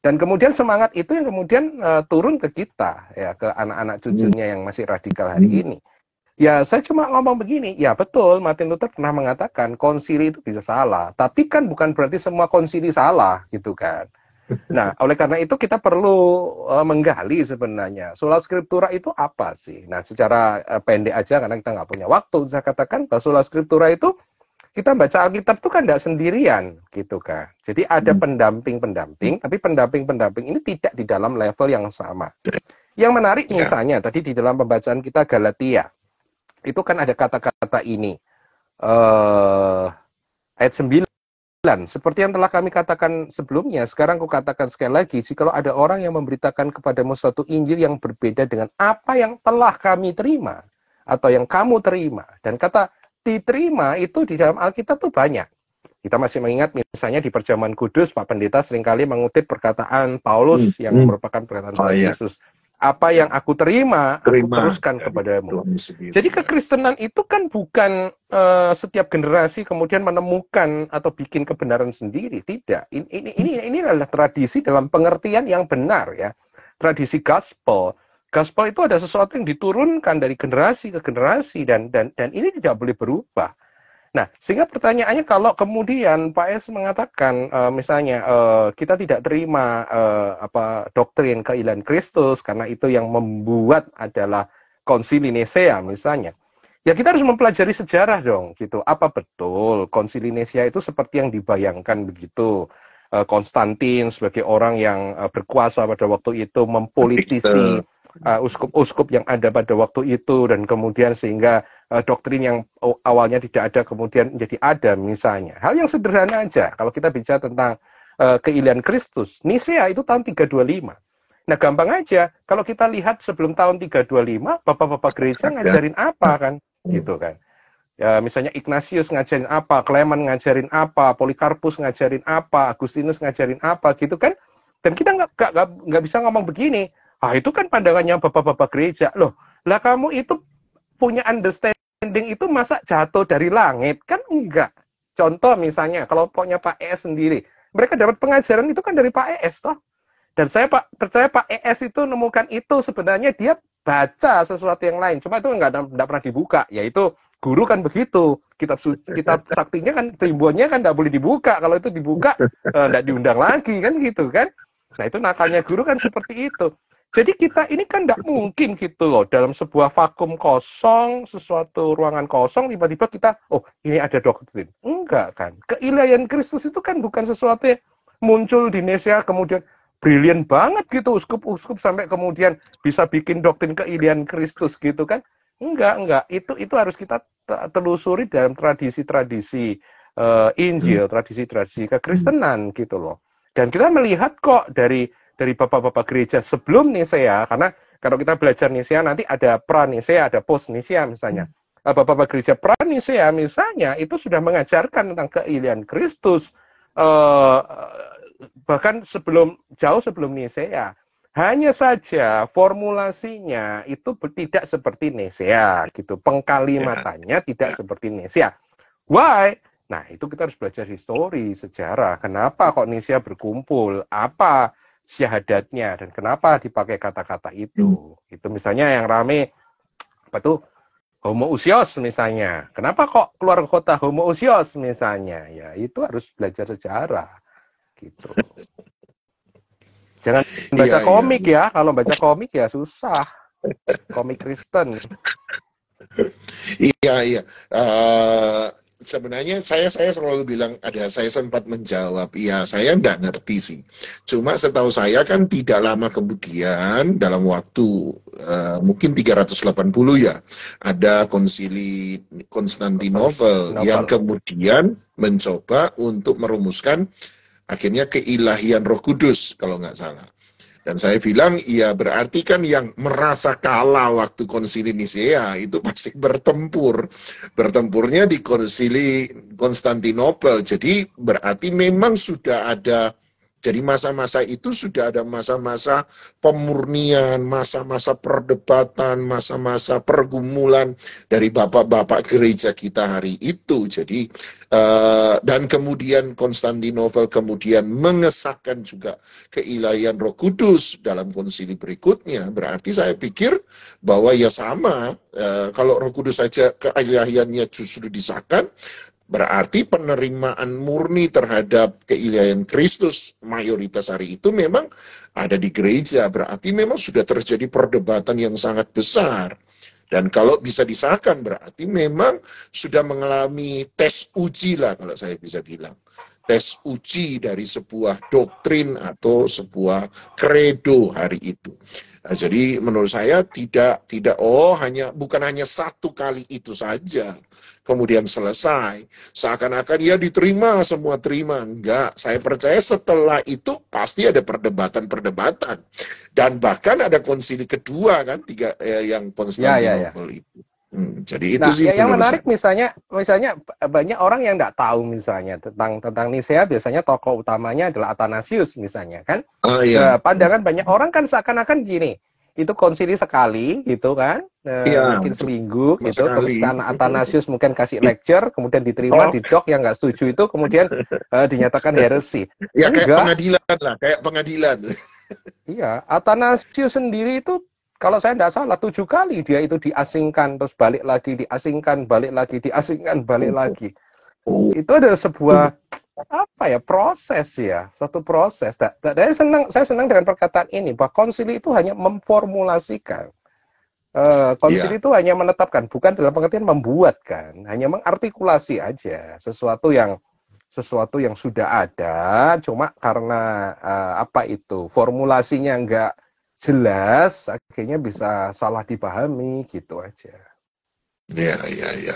Dan kemudian semangat itu yang kemudian uh, turun ke kita, ya, ke anak-anak hmm. cucunya yang masih radikal hari hmm. ini. Ya, saya cuma ngomong begini, ya betul Martin Luther pernah mengatakan konsili itu bisa salah, tapi kan bukan berarti semua konsili salah, gitu kan. Nah, [laughs] oleh karena itu kita perlu uh, menggali sebenarnya sulah scriptura itu apa sih? Nah, secara uh, pendek aja karena kita nggak punya waktu, saya katakan bahwa sulah scriptura itu kita baca Alkitab itu kan tidak sendirian gitu kan. Jadi ada hmm. pendamping-pendamping, hmm. tapi pendamping-pendamping ini tidak di dalam level yang sama. Yang menarik ya. misalnya tadi di dalam pembacaan kita Galatia, itu kan ada kata-kata ini. Eh, ayat 9, seperti yang telah kami katakan sebelumnya, sekarang aku katakan sekali lagi, jikalau ada orang yang memberitakan kepadamu suatu Injil yang berbeda dengan apa yang telah kami terima, atau yang kamu terima, dan kata diterima itu di dalam Alkitab tuh banyak. Kita masih mengingat misalnya di perjamuan kudus Pak Pendeta seringkali mengutip perkataan Paulus hmm, yang hmm. merupakan perkataan oh, Tuhan iya. Yesus. Apa yang aku terima, terima aku teruskan kepadamu. Jadi kekristenan itu kan bukan uh, setiap generasi kemudian menemukan atau bikin kebenaran sendiri, tidak. ini ini, ini adalah tradisi dalam pengertian yang benar ya. Tradisi gospel Gospel itu ada sesuatu yang diturunkan dari generasi ke generasi dan dan dan ini tidak boleh berubah. Nah, sehingga pertanyaannya kalau kemudian Pak S mengatakan uh, misalnya uh, kita tidak terima uh, apa doktrin keilahian Kristus karena itu yang membuat adalah konsili Nicea misalnya. Ya kita harus mempelajari sejarah dong gitu. Apa betul konsili Nicea itu seperti yang dibayangkan begitu? Eh, Konstantin sebagai orang yang eh, berkuasa pada waktu itu mempolitisi eh, uskup-uskup yang ada pada waktu itu dan kemudian sehingga doktrin yang awalnya tidak ada kemudian menjadi ada misalnya. Hal yang sederhana aja kalau kita bicara tentang keilian Kristus. Nisea itu tahun 325. Nah gampang aja kalau kita lihat sebelum tahun 325 bapak-bapak gereja ngajarin apa kan hmm. gitu kan. Ya, misalnya Ignatius ngajarin apa, Clement ngajarin apa, Polikarpus ngajarin apa, Agustinus ngajarin apa, gitu kan? Dan kita nggak nggak bisa ngomong begini. Ah itu kan pandangannya bapak-bapak gereja loh. Lah kamu itu punya understanding itu masa jatuh dari langit kan enggak. Contoh misalnya kelompoknya Pak ES sendiri, mereka dapat pengajaran itu kan dari Pak ES toh. Dan saya Pak percaya Pak ES itu nemukan itu sebenarnya dia baca sesuatu yang lain. Cuma itu enggak, enggak pernah dibuka, yaitu guru kan begitu. Kitab [laughs] kitab saktinya kan ribuannya kan tidak boleh dibuka. Kalau itu dibuka tidak [laughs] eh, uh, diundang lagi kan gitu kan. Nah itu nakalnya guru kan seperti itu. Jadi kita ini kan tidak mungkin gitu loh dalam sebuah vakum kosong, sesuatu ruangan kosong tiba-tiba kita oh ini ada doktrin. Enggak kan. Keilahian Kristus itu kan bukan sesuatu yang muncul di Indonesia kemudian brilian banget gitu uskup-uskup sampai kemudian bisa bikin doktrin keilahian Kristus gitu kan. Enggak, enggak. Itu itu harus kita telusuri dalam tradisi-tradisi uh, Injil, hmm. tradisi-tradisi kekristenan gitu loh. Dan kita melihat kok dari dari bapak-bapak gereja sebelum Nisea, karena kalau kita belajar Nisea nanti ada pra Nisea, ada post Nisea misalnya. Hmm. Eh, bapak-bapak gereja pra Nisea misalnya itu sudah mengajarkan tentang keilian Kristus uh, bahkan sebelum jauh sebelum Nisea. Hanya saja formulasinya itu tidak seperti Nesea gitu. Pengkalimatannya yeah. tidak yeah. seperti Nesea. Why? Nah, itu kita harus belajar histori, sejarah. Kenapa kok Nesea berkumpul? Apa syahadatnya dan kenapa dipakai kata-kata itu? Hmm. Itu misalnya yang rame apa tuh? Homo usios misalnya. Kenapa kok keluar kota homo usios misalnya? Ya, itu harus belajar sejarah gitu. [laughs] Jangan iya, baca iya, komik iya. ya. Kalau baca komik ya susah. Komik Kristen. iya iya. Uh, sebenarnya saya saya selalu bilang ada saya sempat menjawab iya saya tidak ngerti sih cuma setahu saya kan tidak lama kemudian dalam waktu uh, mungkin 380 ya ada konsili Konstantinopel yang kemudian mencoba untuk merumuskan Akhirnya keilahian Roh Kudus kalau nggak salah. Dan saya bilang, ya berarti kan yang merasa kalah waktu konsili Nisea itu pasti bertempur. Bertempurnya di konsili Konstantinopel. Jadi berarti memang sudah ada jadi masa-masa itu sudah ada masa-masa pemurnian, masa-masa perdebatan, masa-masa pergumulan dari bapak-bapak gereja kita hari itu. Jadi eh, dan kemudian Konstantinopel kemudian mengesahkan juga keilahian Roh Kudus dalam konsili berikutnya. Berarti saya pikir bahwa ya sama eh, kalau Roh Kudus saja keilahiannya justru disahkan Berarti penerimaan murni terhadap keilahian Kristus mayoritas hari itu memang ada di gereja. Berarti memang sudah terjadi perdebatan yang sangat besar. Dan kalau bisa disahkan berarti memang sudah mengalami tes uji lah kalau saya bisa bilang. Tes uji dari sebuah doktrin atau sebuah kredo hari itu. Nah, jadi menurut saya tidak tidak oh hanya bukan hanya satu kali itu saja kemudian selesai. Seakan-akan ya diterima, semua terima. Enggak, saya percaya setelah itu pasti ada perdebatan-perdebatan. Dan bahkan ada konsili kedua kan, tiga eh, yang Konstantinopel ya, ya, ya. itu. Hmm, jadi itu nah, sih ya, yang menarik saya. misalnya misalnya banyak orang yang tidak tahu misalnya tentang tentang Nisea biasanya tokoh utamanya adalah Athanasius misalnya kan. Oh, iya. Nah, pandangan banyak orang kan seakan-akan gini, itu konsili sekali gitu kan ya, mungkin seminggu gitu sekali. terus kan [laughs] Athanasius mungkin kasih iya. lecture kemudian diterima oh. di jok yang nggak setuju itu kemudian uh, dinyatakan [laughs] heresi ya Enggak. kayak pengadilan lah kayak pengadilan [laughs] iya Athanasius sendiri itu kalau saya tidak salah tujuh kali dia itu diasingkan terus balik lagi diasingkan balik lagi diasingkan balik oh. lagi oh. itu ada sebuah oh apa ya proses ya satu proses. Nah, nah, saya senang saya senang dengan perkataan ini bahwa konsili itu hanya memformulasikan Uh, konsili yeah. itu hanya menetapkan, bukan dalam pengertian membuat kan, hanya mengartikulasi aja sesuatu yang sesuatu yang sudah ada, cuma karena uh, apa itu formulasinya nggak jelas, akhirnya bisa salah dipahami gitu aja. Ya, yeah, ya, yeah, ya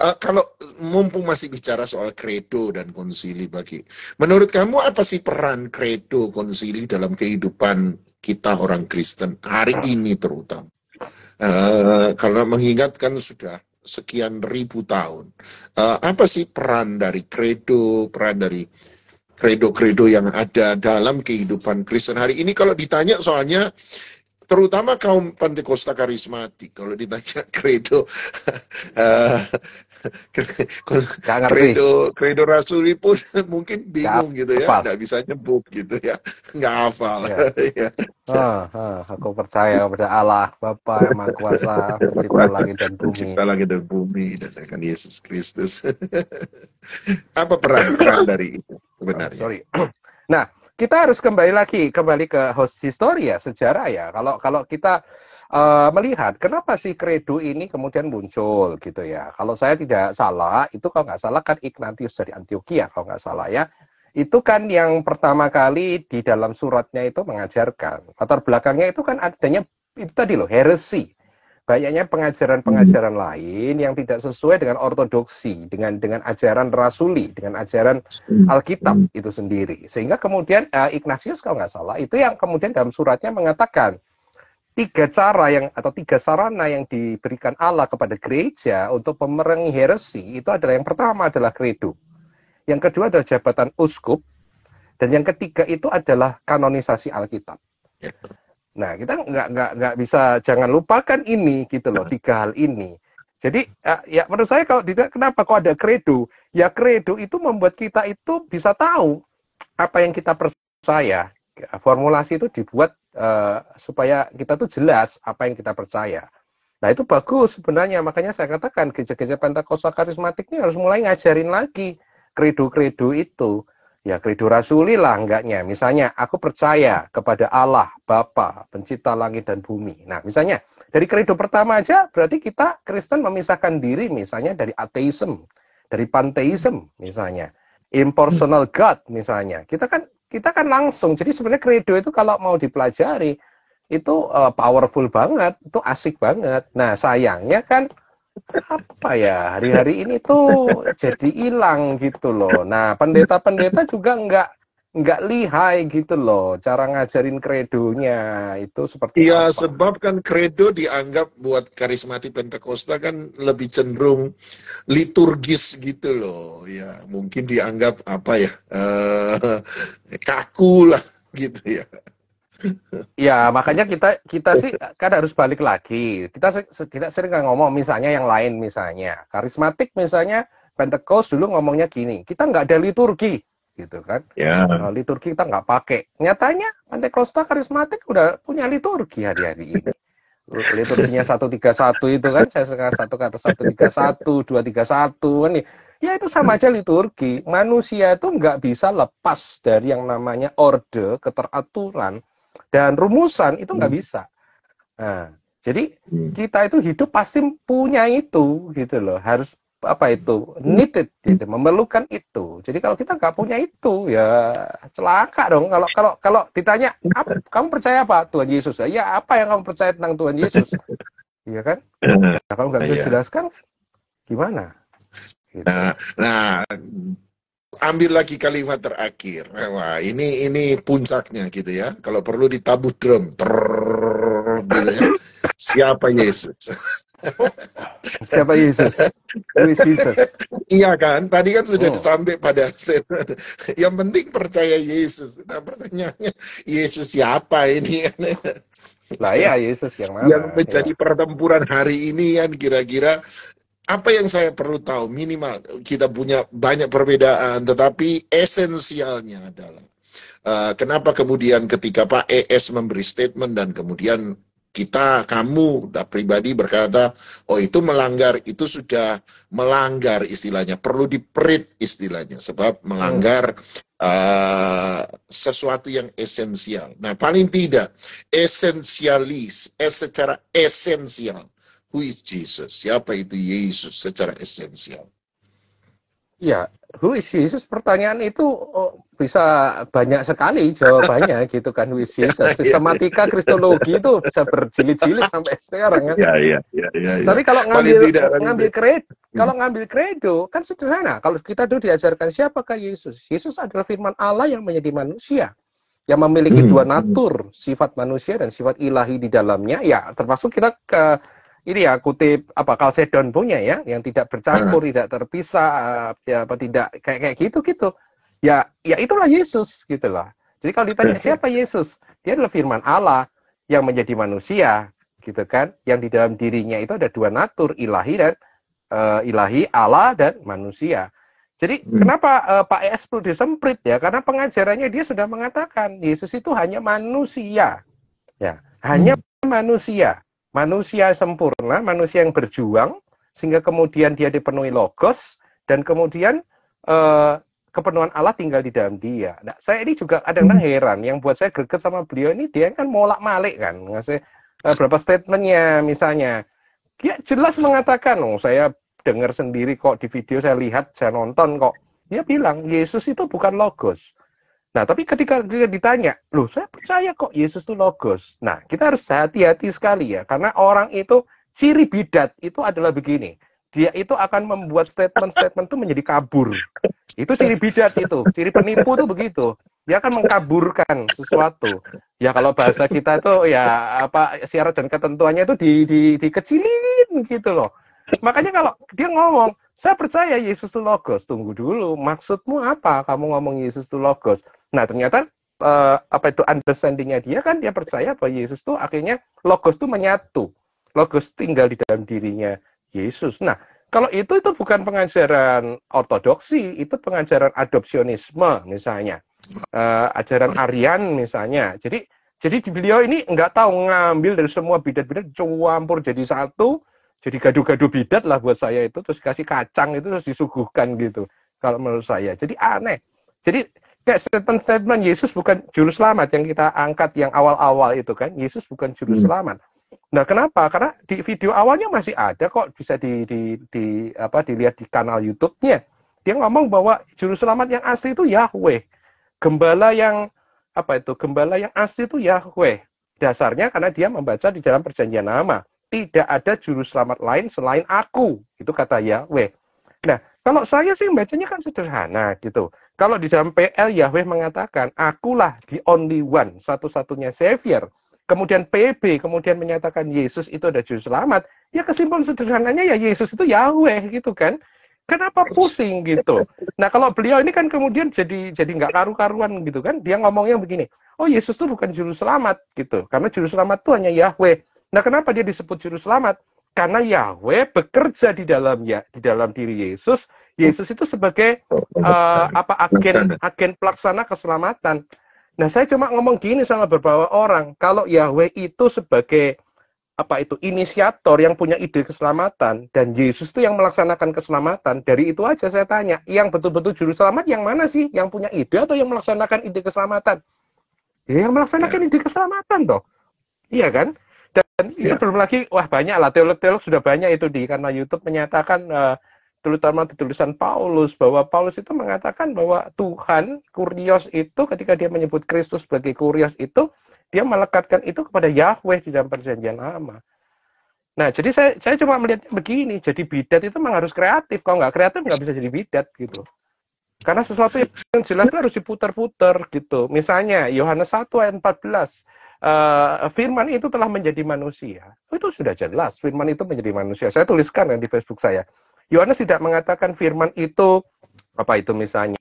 uh, kalau mumpung masih bicara soal kredo dan konsili bagi, menurut kamu apa sih peran kredo konsili dalam kehidupan kita orang Kristen hari ini terutama? Uh, karena mengingatkan sudah sekian ribu tahun, uh, apa sih peran dari kredo, peran dari kredo-kredo yang ada dalam kehidupan Kristen hari ini? Kalau ditanya soalnya terutama kaum Pentekosta karismatik kalau ditanya kredo kredo kredo rasuli pun [laughs] mungkin bingung gak gitu ya nggak bisa nyebut gitu ya [laughs] nggak hafal ya. [laughs] ya. Ah, ah, aku percaya pada Allah Bapa yang Maha Kuasa pencipta langit dan bumi pencipta langit dan bumi dan akan Yesus Kristus apa peran peran dari itu ah, sebenarnya oh, sorry [clears throat] nah kita harus kembali lagi kembali ke host historia ya, sejarah ya. Kalau kalau kita uh, melihat kenapa sih kredo ini kemudian muncul gitu ya. Kalau saya tidak salah itu kalau nggak salah kan Ignatius dari Antioquia kalau nggak salah ya. Itu kan yang pertama kali di dalam suratnya itu mengajarkan latar belakangnya itu kan adanya itu tadi loh heresi banyaknya pengajaran-pengajaran lain yang tidak sesuai dengan ortodoksi, dengan dengan ajaran rasuli, dengan ajaran hmm. Alkitab hmm. itu sendiri. Sehingga kemudian uh, Ignatius kalau nggak salah itu yang kemudian dalam suratnya mengatakan tiga cara yang atau tiga sarana yang diberikan Allah kepada gereja untuk memerangi heresi itu adalah yang pertama adalah credo, Yang kedua adalah jabatan uskup dan yang ketiga itu adalah kanonisasi Alkitab. Nah, kita nggak nggak nggak bisa jangan lupakan ini gitu loh tiga hal ini. Jadi ya, ya menurut saya kalau tidak kenapa kok ada kredo? Ya kredo itu membuat kita itu bisa tahu apa yang kita percaya. Formulasi itu dibuat uh, supaya kita tuh jelas apa yang kita percaya. Nah itu bagus sebenarnya makanya saya katakan gereja-gereja Pentakosta karismatik ini harus mulai ngajarin lagi kredo-kredo itu Ya, kredo rasuli lah enggaknya. Misalnya, aku percaya kepada Allah, Bapa, pencipta langit dan bumi. Nah, misalnya, dari kredo pertama aja, berarti kita Kristen memisahkan diri misalnya dari ateisme, dari panteism misalnya, impersonal God misalnya. Kita kan kita kan langsung. Jadi sebenarnya kredo itu kalau mau dipelajari, itu uh, powerful banget, itu asik banget. Nah, sayangnya kan apa ya hari-hari ini tuh jadi hilang gitu loh. Nah pendeta-pendeta juga nggak nggak lihai gitu loh cara ngajarin kredonya itu seperti Iya sebab kan kredo dianggap buat karismatik Pentakosta kan lebih cenderung liturgis gitu loh ya mungkin dianggap apa ya uh, kaku lah gitu ya ya makanya kita kita sih kan harus balik lagi. Kita kita sering kan ngomong misalnya yang lain misalnya karismatik misalnya Pentecost dulu ngomongnya gini, kita nggak ada liturgi gitu kan. Ya. Yeah. Liturgi kita nggak pakai. Nyatanya Pentecosta karismatik udah punya liturgi hari-hari ini. Liturginya satu itu kan, saya sekarang satu kata satu satu tiga dua tiga satu ini Ya itu sama aja liturgi. Manusia itu nggak bisa lepas dari yang namanya orde, keteraturan, dan rumusan itu nggak hmm. bisa. Nah, jadi hmm. kita itu hidup pasti punya itu gitu loh. Harus apa itu hmm. needed gitu, memerlukan itu. Jadi kalau kita nggak punya itu ya celaka dong. Kalau kalau kalau ditanya [laughs] kamu percaya apa Tuhan Yesus? Ya apa yang kamu percaya tentang Tuhan Yesus? [laughs] Iya kan? Eh, nah, kalau nggak bisa iya. jelaskan gimana? Gitu. Nah, nah ambil lagi kalimat terakhir. Eh, wah, ini ini puncaknya gitu ya. Kalau perlu ditabuh drum. Trrr, gitu ya. Siapa Yesus? Siapa Yesus? Yesus, Iya kan? Tadi kan sudah oh. sampai pada yang penting percaya Yesus. Nah, pertanyaannya Yesus siapa ini? Lah ya Yesus yang mana? Yang menjadi pertempuran hari ini kan kira-kira apa yang saya perlu tahu minimal kita punya banyak perbedaan tetapi esensialnya adalah uh, kenapa kemudian ketika Pak ES memberi statement dan kemudian kita kamu pribadi berkata oh itu melanggar itu sudah melanggar istilahnya perlu diperit istilahnya sebab melanggar uh, sesuatu yang esensial nah paling tidak esensialis es eh, secara esensial Who is Jesus? Siapa itu Yesus secara esensial? Ya, who is Jesus? Pertanyaan itu oh, bisa banyak sekali jawabannya [laughs] gitu kan, who is ya, ya, Jesus? Ya. Sistematika kristologi itu bisa berjilid-jilid sampai sekarang kan. Iya, iya, iya. ya, Tapi kalau ngambil tidak, kan ngambil gitu. kredo, hmm. kalau ngambil kredo kan sederhana. Kalau kita dulu diajarkan siapakah Yesus? Yesus adalah firman Allah yang menjadi manusia yang memiliki hmm, dua hmm. natur, sifat manusia dan sifat ilahi di dalamnya. Ya, termasuk kita ke ini ya kutip apa kalsedon punya ya yang tidak bercampur hmm. tidak terpisah eh, ya apa tidak kayak kayak gitu gitu ya ya itulah Yesus gitulah jadi kalau ditanya siapa Yesus dia adalah firman Allah yang menjadi manusia gitu kan yang di dalam dirinya itu ada dua natur ilahi dan uh, ilahi Allah dan manusia jadi hmm. kenapa uh, Pak ES perlu disemprit ya karena pengajarannya dia sudah mengatakan Yesus itu hanya manusia ya hanya hmm. manusia manusia sempurna, manusia yang berjuang, sehingga kemudian dia dipenuhi logos, dan kemudian eh, kepenuhan Allah tinggal di dalam dia. Nah, saya ini juga ada yang hmm. heran, yang buat saya greget sama beliau ini, dia kan molak-malik kan, ngasih eh, berapa statementnya misalnya. Dia jelas mengatakan, oh saya dengar sendiri kok di video saya lihat, saya nonton kok. Dia bilang, Yesus itu bukan logos. Nah, tapi ketika dia ditanya, loh saya percaya kok Yesus itu logos. Nah, kita harus hati-hati sekali ya, karena orang itu ciri bidat itu adalah begini. Dia itu akan membuat statement-statement itu menjadi kabur. Itu ciri bidat itu, ciri penipu itu begitu. Dia akan mengkaburkan sesuatu. Ya kalau bahasa kita itu ya apa syarat dan ketentuannya itu di, di, dikecilin gitu loh. Makanya kalau dia ngomong, saya percaya Yesus itu logos. Tunggu dulu, maksudmu apa kamu ngomong Yesus itu logos? Nah, ternyata uh, apa itu understandingnya dia kan dia percaya bahwa Yesus tuh akhirnya logos tuh menyatu. Logos tinggal di dalam dirinya Yesus. Nah, kalau itu itu bukan pengajaran ortodoksi, itu pengajaran adopsionisme misalnya. Uh, ajaran Arian misalnya. Jadi jadi beliau ini nggak tahu ngambil dari semua bidat-bidat, campur jadi satu, jadi gaduh-gaduh bidat lah buat saya itu, terus kasih kacang itu terus disuguhkan gitu. Kalau menurut saya, jadi aneh. Jadi kayak statement-statement Yesus bukan juru selamat yang kita angkat yang awal-awal itu kan. Yesus bukan juru hmm. selamat. Nah, kenapa? Karena di video awalnya masih ada kok bisa di, di, di apa dilihat di kanal YouTube-nya. Dia ngomong bahwa juru selamat yang asli itu Yahweh. Gembala yang apa itu? Gembala yang asli itu Yahweh. Dasarnya karena dia membaca di dalam perjanjian lama. Tidak ada juru selamat lain selain aku. Itu kata Yahweh. Kalau saya sih bacanya kan sederhana gitu. Kalau di dalam PL Yahweh mengatakan, akulah the only one, satu-satunya savior. Kemudian PB, kemudian menyatakan Yesus itu ada juru selamat. Ya kesimpulan sederhananya ya Yesus itu Yahweh gitu kan. Kenapa pusing gitu? Nah kalau beliau ini kan kemudian jadi jadi nggak karu-karuan gitu kan. Dia ngomongnya begini, oh Yesus itu bukan juru selamat gitu. Karena juru selamat itu hanya Yahweh. Nah kenapa dia disebut juru selamat? karena Yahweh bekerja di dalam ya di dalam diri Yesus Yesus itu sebagai uh, apa agen agen pelaksana keselamatan nah saya cuma ngomong gini sama beberapa orang kalau Yahweh itu sebagai apa itu inisiator yang punya ide keselamatan dan Yesus itu yang melaksanakan keselamatan dari itu aja saya tanya yang betul-betul juru selamat yang mana sih yang punya ide atau yang melaksanakan ide keselamatan ya yang melaksanakan ide keselamatan toh iya kan dan ya. itu belum lagi, wah banyak lah, teolog-teolog sudah banyak itu di karena YouTube menyatakan, uh, terutama tulisan Paulus, bahwa Paulus itu mengatakan bahwa Tuhan, kurios itu ketika dia menyebut Kristus sebagai kurios itu, dia melekatkan itu kepada Yahweh di dalam perjanjian lama. Nah, jadi saya, saya cuma melihatnya begini, jadi bidat itu memang harus kreatif, kalau nggak kreatif nggak bisa jadi bidat gitu. Karena sesuatu yang jelas itu harus diputar-putar gitu. Misalnya, Yohanes 1 ayat 14, uh, firman itu telah menjadi manusia. Oh, itu sudah jelas, firman itu menjadi manusia. Saya tuliskan ya di Facebook saya. Yohanes tidak mengatakan firman itu apa itu misalnya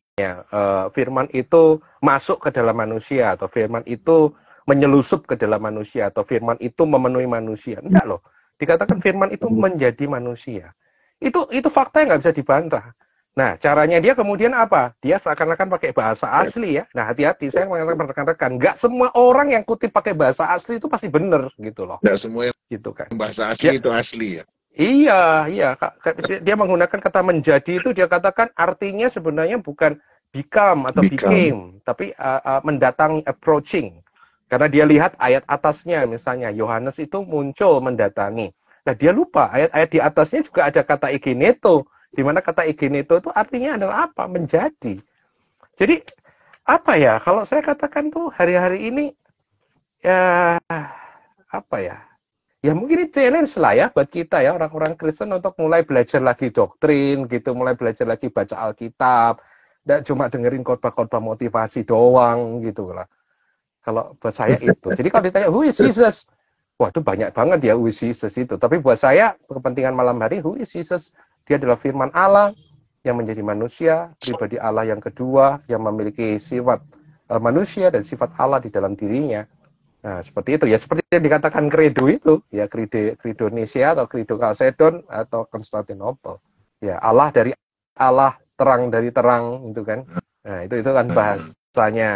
uh, firman itu masuk ke dalam manusia atau firman itu menyelusup ke dalam manusia atau firman itu memenuhi manusia. Enggak loh. Dikatakan firman itu menjadi manusia. Itu itu fakta yang nggak bisa dibantah. Nah, caranya dia kemudian apa? Dia seakan-akan pakai bahasa asli ya. Nah, hati-hati saya mengatakan rekan-rekan, nggak semua orang yang kutip pakai bahasa asli itu pasti benar gitu loh. Nggak semua yang gitu kan. Bahasa asli ya. itu asli ya. Iya, iya. Dia menggunakan kata menjadi itu dia katakan artinya sebenarnya bukan become atau become. became, tapi uh, uh, mendatangi approaching. Karena dia lihat ayat atasnya misalnya Yohanes itu muncul mendatangi. Nah, dia lupa ayat-ayat di atasnya juga ada kata ikineto dimana kata igenito itu artinya adalah apa? Menjadi. Jadi apa ya? Kalau saya katakan tuh hari-hari ini ya apa ya? Ya mungkin ini challenge lah ya buat kita ya orang-orang Kristen untuk mulai belajar lagi doktrin gitu, mulai belajar lagi baca Alkitab, tidak cuma dengerin khotbah-khotbah motivasi doang gitu lah. Kalau buat saya [laughs] itu. Jadi kalau ditanya who is Jesus? Waduh banyak banget ya who is Jesus itu. Tapi buat saya kepentingan malam hari who is Jesus? Dia adalah firman Allah yang menjadi manusia, pribadi Allah yang kedua yang memiliki sifat eh, manusia dan sifat Allah di dalam dirinya. Nah, seperti itu ya, seperti yang dikatakan kredo itu, ya kredo Nisia atau kredo Kalsedon atau Konstantinopel. Ya, Allah dari Allah, terang dari terang itu kan. Nah, itu itu kan bahasanya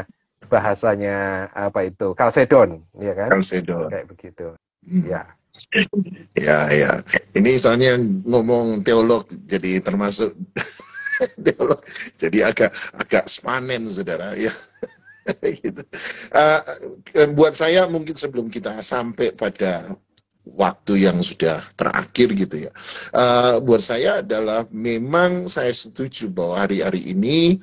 bahasanya apa itu? Kalsedon, ya kan? Kalsedon. Kayak begitu. Hmm. Ya. Ya, ya. Ini soalnya ngomong teolog jadi termasuk [laughs] teolog jadi agak agak spanen saudara ya. [laughs] gitu. Uh, buat saya mungkin sebelum kita sampai pada waktu yang sudah terakhir gitu ya. Uh, buat saya adalah memang saya setuju bahwa hari-hari ini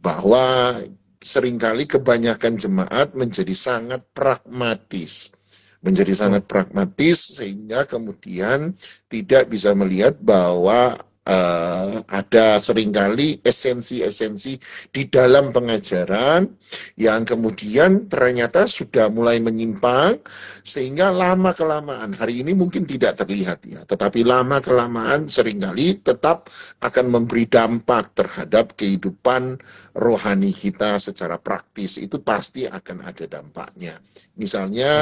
bahwa seringkali kebanyakan jemaat menjadi sangat pragmatis menjadi sangat pragmatis sehingga kemudian tidak bisa melihat bahwa uh, ada seringkali esensi-esensi di dalam pengajaran yang kemudian ternyata sudah mulai menyimpang sehingga lama kelamaan hari ini mungkin tidak terlihat ya tetapi lama kelamaan seringkali tetap akan memberi dampak terhadap kehidupan rohani kita secara praktis itu pasti akan ada dampaknya misalnya ya.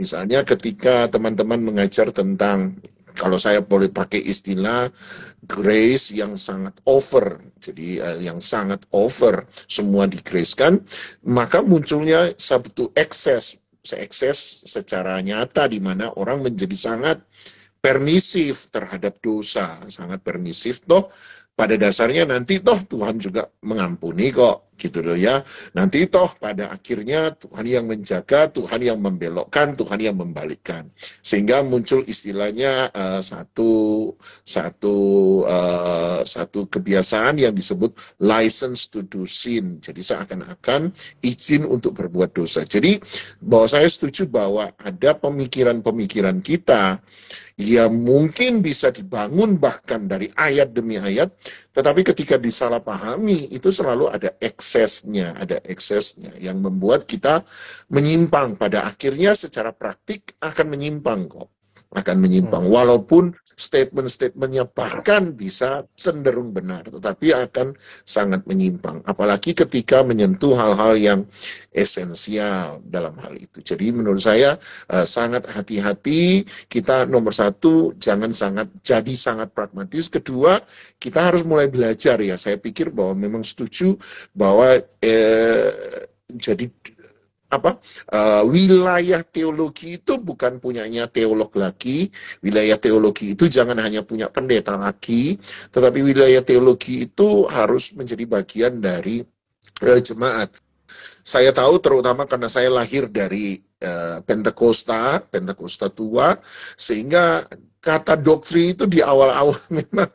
misalnya ketika teman-teman mengajar tentang kalau saya boleh pakai istilah grace yang sangat over. Jadi uh, yang sangat over semua di grace kan, maka munculnya satu ekses, ekses secara nyata di mana orang menjadi sangat permisif terhadap dosa, sangat permisif toh pada dasarnya nanti toh Tuhan juga mengampuni kok gitu loh ya. Nanti toh pada akhirnya Tuhan yang menjaga, Tuhan yang membelokkan, Tuhan yang membalikkan. Sehingga muncul istilahnya uh, satu satu uh, satu kebiasaan yang disebut license to do sin. Jadi seakan-akan izin untuk berbuat dosa. Jadi bahwa saya setuju bahwa ada pemikiran-pemikiran kita yang mungkin bisa dibangun bahkan dari ayat demi ayat tetapi ketika disalahpahami, itu selalu ada eksesnya, ada eksesnya yang membuat kita menyimpang. Pada akhirnya secara praktik akan menyimpang kok. Akan menyimpang. Hmm. Walaupun statement-statementnya bahkan bisa cenderung benar, tetapi akan sangat menyimpang. Apalagi ketika menyentuh hal-hal yang esensial dalam hal itu. Jadi menurut saya eh, sangat hati-hati. Kita nomor satu jangan sangat jadi sangat pragmatis. Kedua kita harus mulai belajar ya. Saya pikir bahwa memang setuju bahwa eh, jadi apa uh, wilayah teologi itu bukan punyanya teolog lagi wilayah teologi itu jangan hanya punya pendeta lagi tetapi wilayah teologi itu harus menjadi bagian dari uh, jemaat saya tahu terutama karena saya lahir dari uh, Pentakosta Pentakosta tua sehingga kata doktrin itu di awal-awal [laughs] memang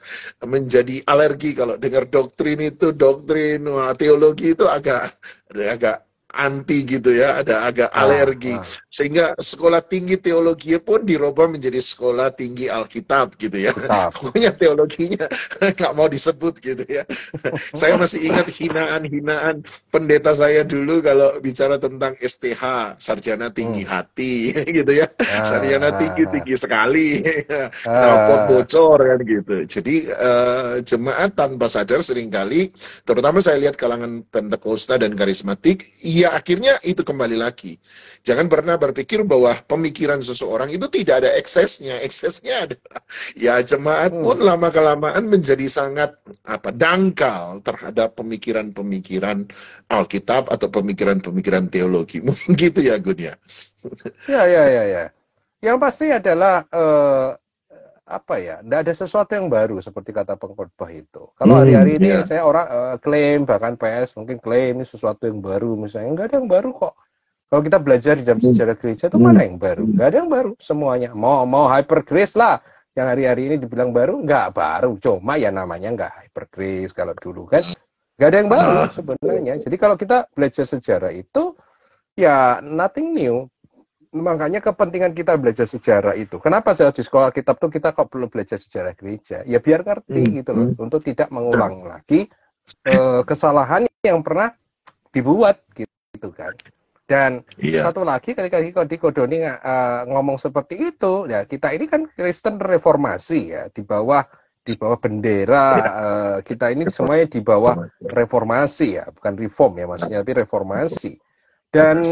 menjadi alergi kalau dengar doktrin itu doktrin wah teologi itu agak agak anti gitu ya, ada agak ah, alergi. Ah. Sehingga sekolah tinggi teologi pun dirubah menjadi sekolah tinggi Alkitab gitu ya. Kitab. [laughs] Pokoknya teologinya [laughs] nggak mau disebut gitu ya. [laughs] saya masih ingat hinaan-hinaan pendeta saya dulu kalau bicara tentang STH, sarjana tinggi hmm. hati gitu ya. Ah, sarjana ah, tinggi ah. tinggi sekali. Ah, bocor kan gitu. Jadi uh, jemaat tanpa sadar seringkali terutama saya lihat kalangan Pentakosta dan karismatik iya ya akhirnya itu kembali lagi. Jangan pernah berpikir bahwa pemikiran seseorang itu tidak ada eksesnya. Eksesnya adalah ya jemaat hmm. pun hmm. lama kelamaan menjadi sangat apa dangkal terhadap pemikiran-pemikiran Alkitab atau pemikiran-pemikiran teologi. [laughs] Mungkin gitu ya Gun ya. Ya ya ya ya. Yang pasti adalah eh, apa ya, tidak ada sesuatu yang baru seperti kata pengkhotbah itu. Kalau hmm, hari-hari ini yeah. saya orang uh, klaim bahkan PS mungkin klaim ini sesuatu yang baru misalnya, nggak ada yang baru kok. Kalau kita belajar di dalam hmm. sejarah gereja itu mana hmm. yang baru? Nggak ada yang baru semuanya. Mau mau hyper grace lah yang hari-hari ini dibilang baru, nggak baru. Cuma ya namanya nggak hyper grace kalau dulu kan. Nggak ada yang baru ah. sebenarnya. Jadi kalau kita belajar sejarah itu ya nothing new makanya kepentingan kita belajar sejarah itu. Kenapa saya di sekolah kitab tuh kita kok perlu belajar sejarah gereja? Ya biar ngerti hmm. gitu loh, hmm. untuk tidak mengulang lagi uh, kesalahan yang pernah dibuat gitu kan. Dan yeah. satu lagi ketika di Kodoni uh, eh, ngomong seperti itu, ya kita ini kan Kristen reformasi ya di bawah di bawah bendera uh, kita ini semuanya di bawah reformasi ya, bukan reform ya maksudnya, tapi reformasi. Dan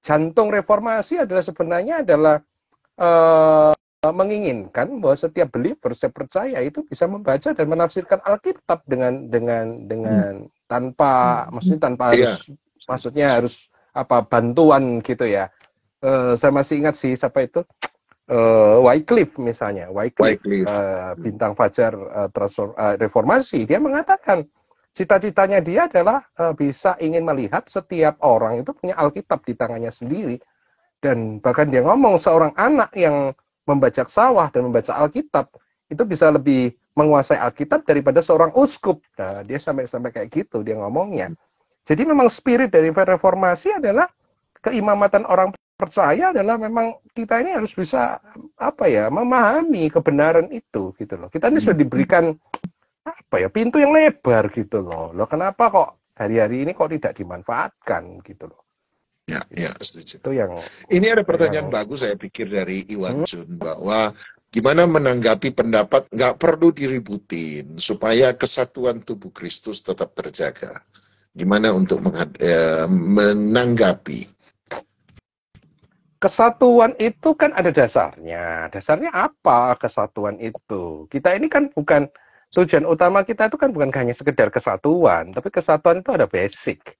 jantung reformasi adalah sebenarnya adalah uh, menginginkan bahwa setiap believer, setiap percaya itu bisa membaca dan menafsirkan Alkitab dengan dengan dengan hmm. tanpa hmm. maksudnya tanpa yeah. harus maksudnya harus apa bantuan gitu ya. Uh, saya masih ingat sih siapa itu uh, Wycliffe misalnya, Wycliffe, Wycliffe. Uh, bintang fajar uh, transform, uh, reformasi dia mengatakan Cita-citanya dia adalah uh, bisa ingin melihat setiap orang itu punya Alkitab di tangannya sendiri. Dan bahkan dia ngomong seorang anak yang membajak sawah dan membaca Alkitab itu bisa lebih menguasai Alkitab daripada seorang uskup. Nah, dia sampai-sampai kayak gitu dia ngomongnya. Jadi memang spirit dari reformasi adalah keimamatan orang percaya adalah memang kita ini harus bisa apa ya memahami kebenaran itu gitu loh. Kita ini sudah hmm. diberikan apa ya pintu yang lebar gitu loh. Loh kenapa kok hari-hari ini kok tidak dimanfaatkan gitu loh. Ya, gitu. ya setuju. Itu yang ini ada pertanyaan yang... bagus saya pikir dari Iwan hmm? Jun bahwa gimana menanggapi pendapat nggak perlu diributin supaya kesatuan tubuh Kristus tetap terjaga. Gimana untuk ya, menanggapi? Kesatuan itu kan ada dasarnya. Dasarnya apa kesatuan itu? Kita ini kan bukan tujuan utama kita itu kan bukan hanya sekedar kesatuan, tapi kesatuan itu ada basic.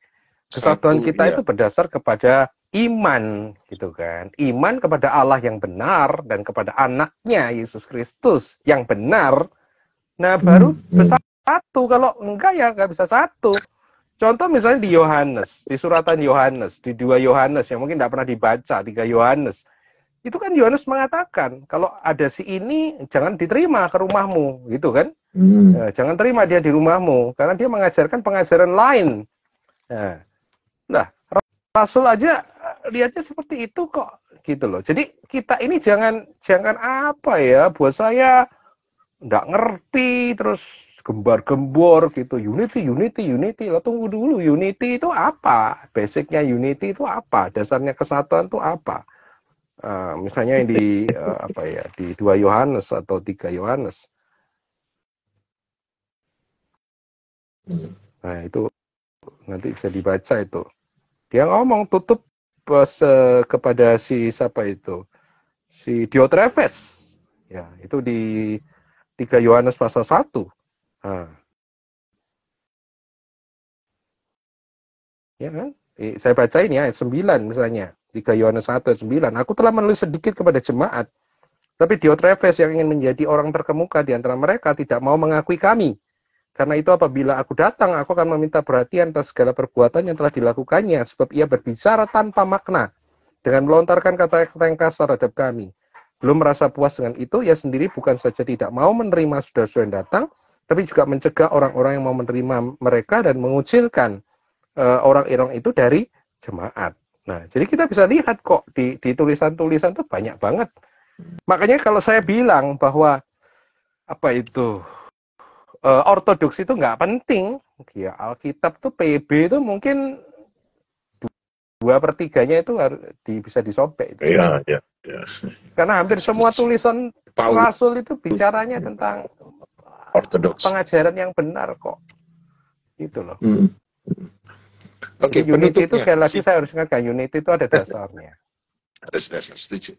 Kesatuan Satu, kita iya. itu berdasar kepada iman, gitu kan. Iman kepada Allah yang benar dan kepada anaknya Yesus Kristus yang benar. Nah, hmm, baru hmm. satu Kalau enggak ya enggak bisa satu. Contoh misalnya di Yohanes, di suratan Yohanes, di dua Yohanes yang mungkin tidak pernah dibaca, tiga Yohanes itu kan Yohanes mengatakan kalau ada si ini jangan diterima ke rumahmu gitu kan hmm. nah, jangan terima dia di rumahmu karena dia mengajarkan pengajaran lain nah, nah Rasul aja eh, lihatnya seperti itu kok gitu loh jadi kita ini jangan jangan apa ya buat saya nggak ngerti terus gembar-gembor gitu unity unity unity Lo tunggu dulu unity itu apa basicnya unity itu apa dasarnya kesatuan itu apa Uh, misalnya di uh, apa ya di dua Yohanes atau tiga Yohanes. Nah itu nanti bisa dibaca itu. Dia ngomong tutup uh, kepada si siapa itu si Diotrefes. Ya itu di tiga Yohanes pasal satu. Nah. Ya kan? Eh, saya bacain ya ayat 9 misalnya. 3 Yohanes 1 ayat 9, aku telah menulis sedikit kepada jemaat, tapi Diotrefes yang ingin menjadi orang terkemuka di antara mereka tidak mau mengakui kami. Karena itu apabila aku datang, aku akan meminta perhatian atas segala perbuatan yang telah dilakukannya, sebab ia berbicara tanpa makna, dengan melontarkan kata-kata yang kasar terhadap kami. Belum merasa puas dengan itu, ia sendiri bukan saja tidak mau menerima saudara-saudara yang datang, tapi juga mencegah orang-orang yang mau menerima mereka dan mengucilkan eh, orang-orang itu dari jemaat. Nah, jadi kita bisa lihat kok di, tulisan-tulisan itu banyak banget. Makanya kalau saya bilang bahwa apa itu ortodoks eh, ortodoksi itu nggak penting, ya Alkitab tuh PB itu mungkin dua pertiganya itu harus di, bisa disobek. Iya, iya. ya, Karena hampir semua tulisan Paul. Rasul itu bicaranya hmm. tentang ortodoks pengajaran yang benar kok, itu loh. Hmm. Oke, Jadi unity itu sekali lagi saya harus ingatkan unity itu ada dasarnya. Ada [laughs] dasar, setuju.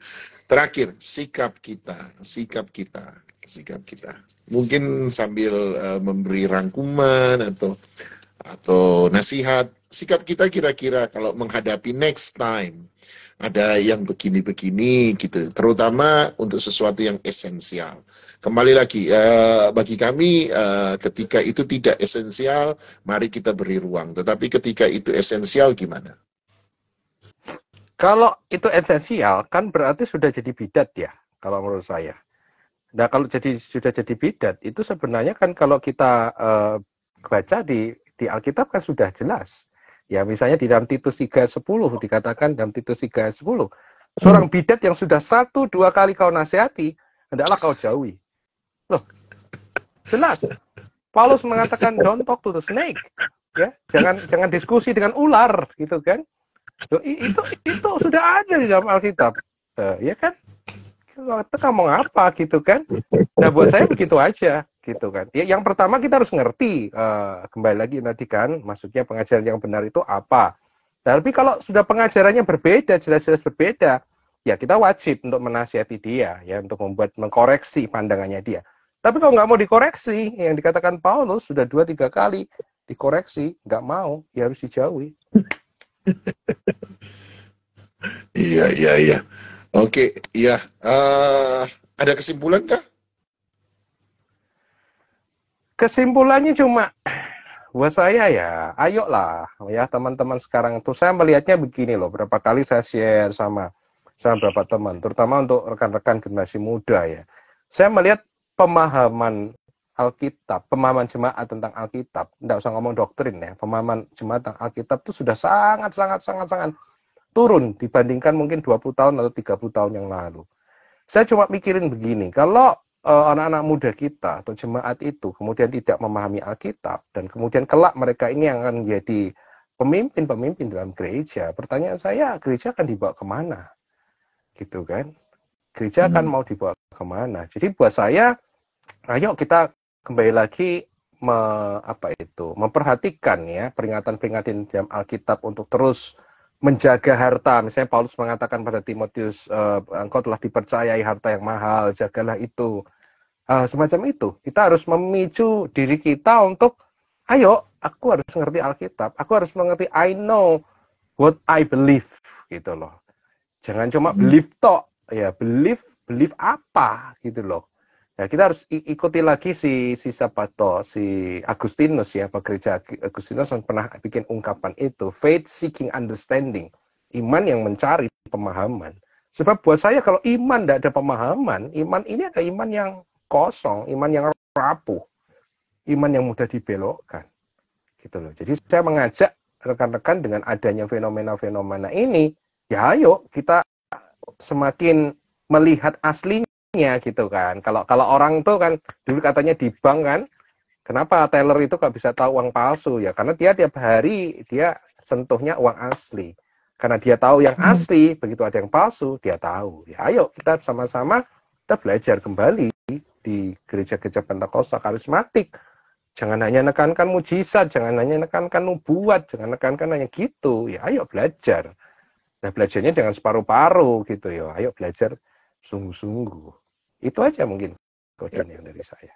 Terakhir, sikap kita, sikap kita, sikap kita. Mungkin sambil uh, memberi rangkuman atau atau nasihat, sikap kita kira-kira kalau menghadapi next time ada yang begini-begini gitu, terutama untuk sesuatu yang esensial. Kembali lagi, uh, bagi kami uh, ketika itu tidak esensial, mari kita beri ruang. Tetapi ketika itu esensial gimana? Kalau itu esensial, kan berarti sudah jadi bidat ya, kalau menurut saya. Nah kalau jadi sudah jadi bidat, itu sebenarnya kan kalau kita uh, baca di di Alkitab kan sudah jelas Ya misalnya di dalam Titus 3.10 dikatakan dalam Titus 3.10. Seorang hmm. bidat yang sudah satu dua kali kau nasihati, hendaklah kau jauhi. Loh, jelas. Paulus mengatakan don't talk to the snake. Ya, jangan jangan diskusi dengan ular gitu kan. Loh, itu itu sudah ada di dalam Alkitab. Uh, ya kan? Kita mau apa gitu kan? Nah buat saya begitu aja gitu kan. Ya, yang pertama kita harus ngerti uh, kembali lagi nanti kan, maksudnya pengajaran yang benar itu apa. Tapi kalau sudah pengajarannya berbeda, jelas-jelas berbeda, ya kita wajib untuk menasihati dia, ya untuk membuat mengkoreksi pandangannya dia. Tapi kalau nggak mau dikoreksi, yang dikatakan Paulus sudah dua tiga kali dikoreksi, nggak mau, ya harus dijauhi. Iya iya iya. Oke, iya. Eh, ada kesimpulan kah? kesimpulannya cuma buat saya ya ayolah ya teman-teman sekarang itu saya melihatnya begini loh berapa kali saya share sama sama beberapa teman terutama untuk rekan-rekan generasi muda ya saya melihat pemahaman Alkitab, pemahaman jemaat tentang Alkitab, tidak usah ngomong doktrin ya, pemahaman jemaat tentang Alkitab itu sudah sangat sangat sangat sangat turun dibandingkan mungkin 20 tahun atau 30 tahun yang lalu. Saya cuma mikirin begini, kalau Eh, anak-anak muda kita atau jemaat itu kemudian tidak memahami Alkitab dan kemudian kelak mereka ini yang akan menjadi pemimpin-pemimpin dalam gereja, pertanyaan saya gereja akan dibawa kemana? Gitu kan? Gereja hmm. akan mau dibawa kemana? Jadi buat saya, ayo kita kembali lagi me, apa itu memperhatikan ya peringatan-peringatan dalam Alkitab untuk terus menjaga harta. Misalnya Paulus mengatakan pada Timotius, eh, engkau telah dipercayai harta yang mahal, jagalah itu. Eh, semacam itu. Kita harus memicu diri kita untuk, ayo, aku harus mengerti Alkitab. Aku harus mengerti, I know what I believe. Gitu loh. Jangan cuma hmm. believe to, Ya, believe, believe apa gitu loh. Ya, kita harus ikuti lagi si si Sabato, si Agustinus ya, Pak Gereja Agustinus yang pernah bikin ungkapan itu, faith seeking understanding, iman yang mencari pemahaman. Sebab buat saya kalau iman tidak ada pemahaman, iman ini ada iman yang kosong, iman yang rapuh, iman yang mudah dibelokkan. Gitu loh. Jadi saya mengajak rekan-rekan dengan adanya fenomena-fenomena ini, ya ayo kita semakin melihat aslinya nya gitu kan. Kalau kalau orang tuh kan dulu katanya di bank kan, kenapa teller itu kok bisa tahu uang palsu ya? Karena dia tiap hari dia sentuhnya uang asli. Karena dia tahu yang hmm. asli, hmm. begitu ada yang palsu dia tahu. Ya ayo kita sama-sama kita belajar kembali di gereja-gereja Pentakosta karismatik. Jangan hanya nekankan mujizat, jangan hanya nekankan nubuat, jangan nekankan hanya gitu. Ya ayo belajar. Nah belajarnya jangan separuh-paruh gitu ya. Ayo belajar sungguh-sungguh. Itu aja mungkin coachan ya. yang dari saya.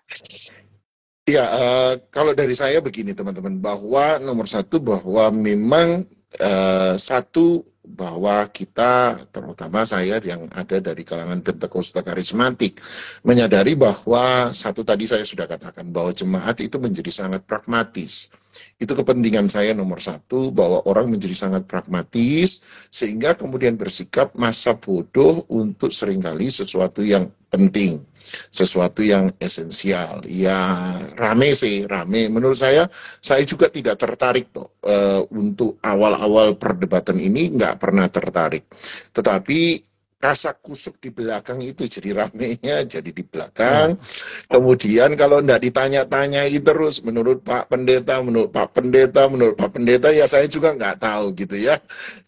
Ya, uh, kalau dari saya begini teman-teman, bahwa nomor satu bahwa memang uh, satu bahwa kita terutama saya yang ada dari kalangan Pentakosta karismatik menyadari bahwa satu tadi saya sudah katakan bahwa jemaat itu menjadi sangat pragmatis itu kepentingan saya nomor satu bahwa orang menjadi sangat pragmatis sehingga kemudian bersikap masa bodoh untuk seringkali sesuatu yang penting sesuatu yang esensial ya rame sih rame menurut saya saya juga tidak tertarik toh uh, untuk awal-awal perdebatan ini nggak pernah tertarik. Tetapi kasak kusuk di belakang itu jadi ramenya jadi di belakang hmm. kemudian kalau tidak ditanya-tanyai terus menurut Pak Pendeta menurut Pak Pendeta menurut Pak Pendeta ya saya juga nggak tahu gitu ya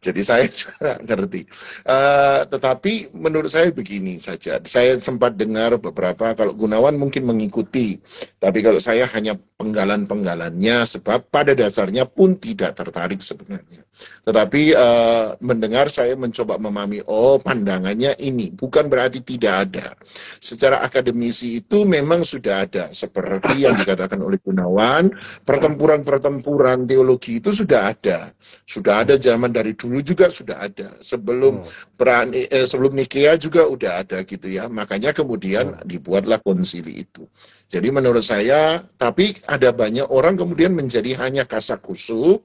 jadi saya [laughs] juga ngerti uh, tetapi menurut saya begini saja saya sempat dengar beberapa kalau Gunawan mungkin mengikuti tapi kalau saya hanya penggalan-penggalannya sebab pada dasarnya pun tidak tertarik sebenarnya tetapi uh, mendengar saya mencoba memahami oh pandang pandangannya ini, bukan berarti tidak ada. Secara akademisi itu memang sudah ada, seperti yang dikatakan oleh Gunawan, pertempuran-pertempuran teologi itu sudah ada. Sudah ada zaman dari dulu juga sudah ada. Sebelum hmm. peran eh, sebelum Nikea juga sudah ada gitu ya. Makanya kemudian hmm. dibuatlah konsili itu. Jadi menurut saya, tapi ada banyak orang kemudian menjadi hanya kasakusuk,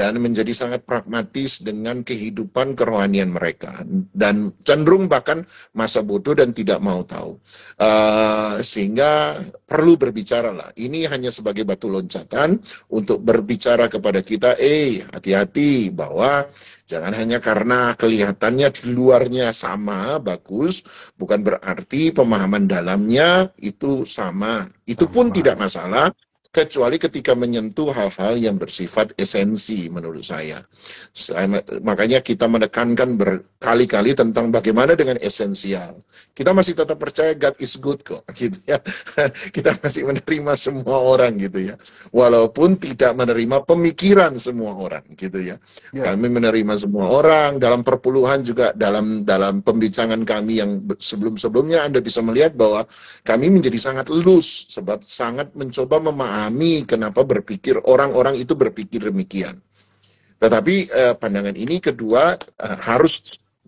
dan menjadi sangat pragmatis dengan kehidupan kerohanian mereka dan cenderung bahkan masa bodoh dan tidak mau tahu uh, sehingga perlu berbicara lah ini hanya sebagai batu loncatan untuk berbicara kepada kita eh hati-hati bahwa jangan hanya karena kelihatannya di luarnya sama bagus bukan berarti pemahaman dalamnya itu sama itu pun tidak masalah kecuali ketika menyentuh hal-hal yang bersifat esensi menurut saya. Makanya kita menekankan berkali-kali tentang bagaimana dengan esensial. Kita masih tetap percaya God is good kok, [laughs] gitu ya. Kita masih menerima semua orang gitu ya. Walaupun tidak menerima pemikiran semua orang gitu ya. ya. Kami menerima semua orang dalam perpuluhan juga dalam dalam pembicaraan kami yang sebelum-sebelumnya Anda bisa melihat bahwa kami menjadi sangat lulus sebab sangat mencoba memahami memahami kenapa berpikir orang-orang itu berpikir demikian. Tetapi eh, pandangan ini kedua eh, harus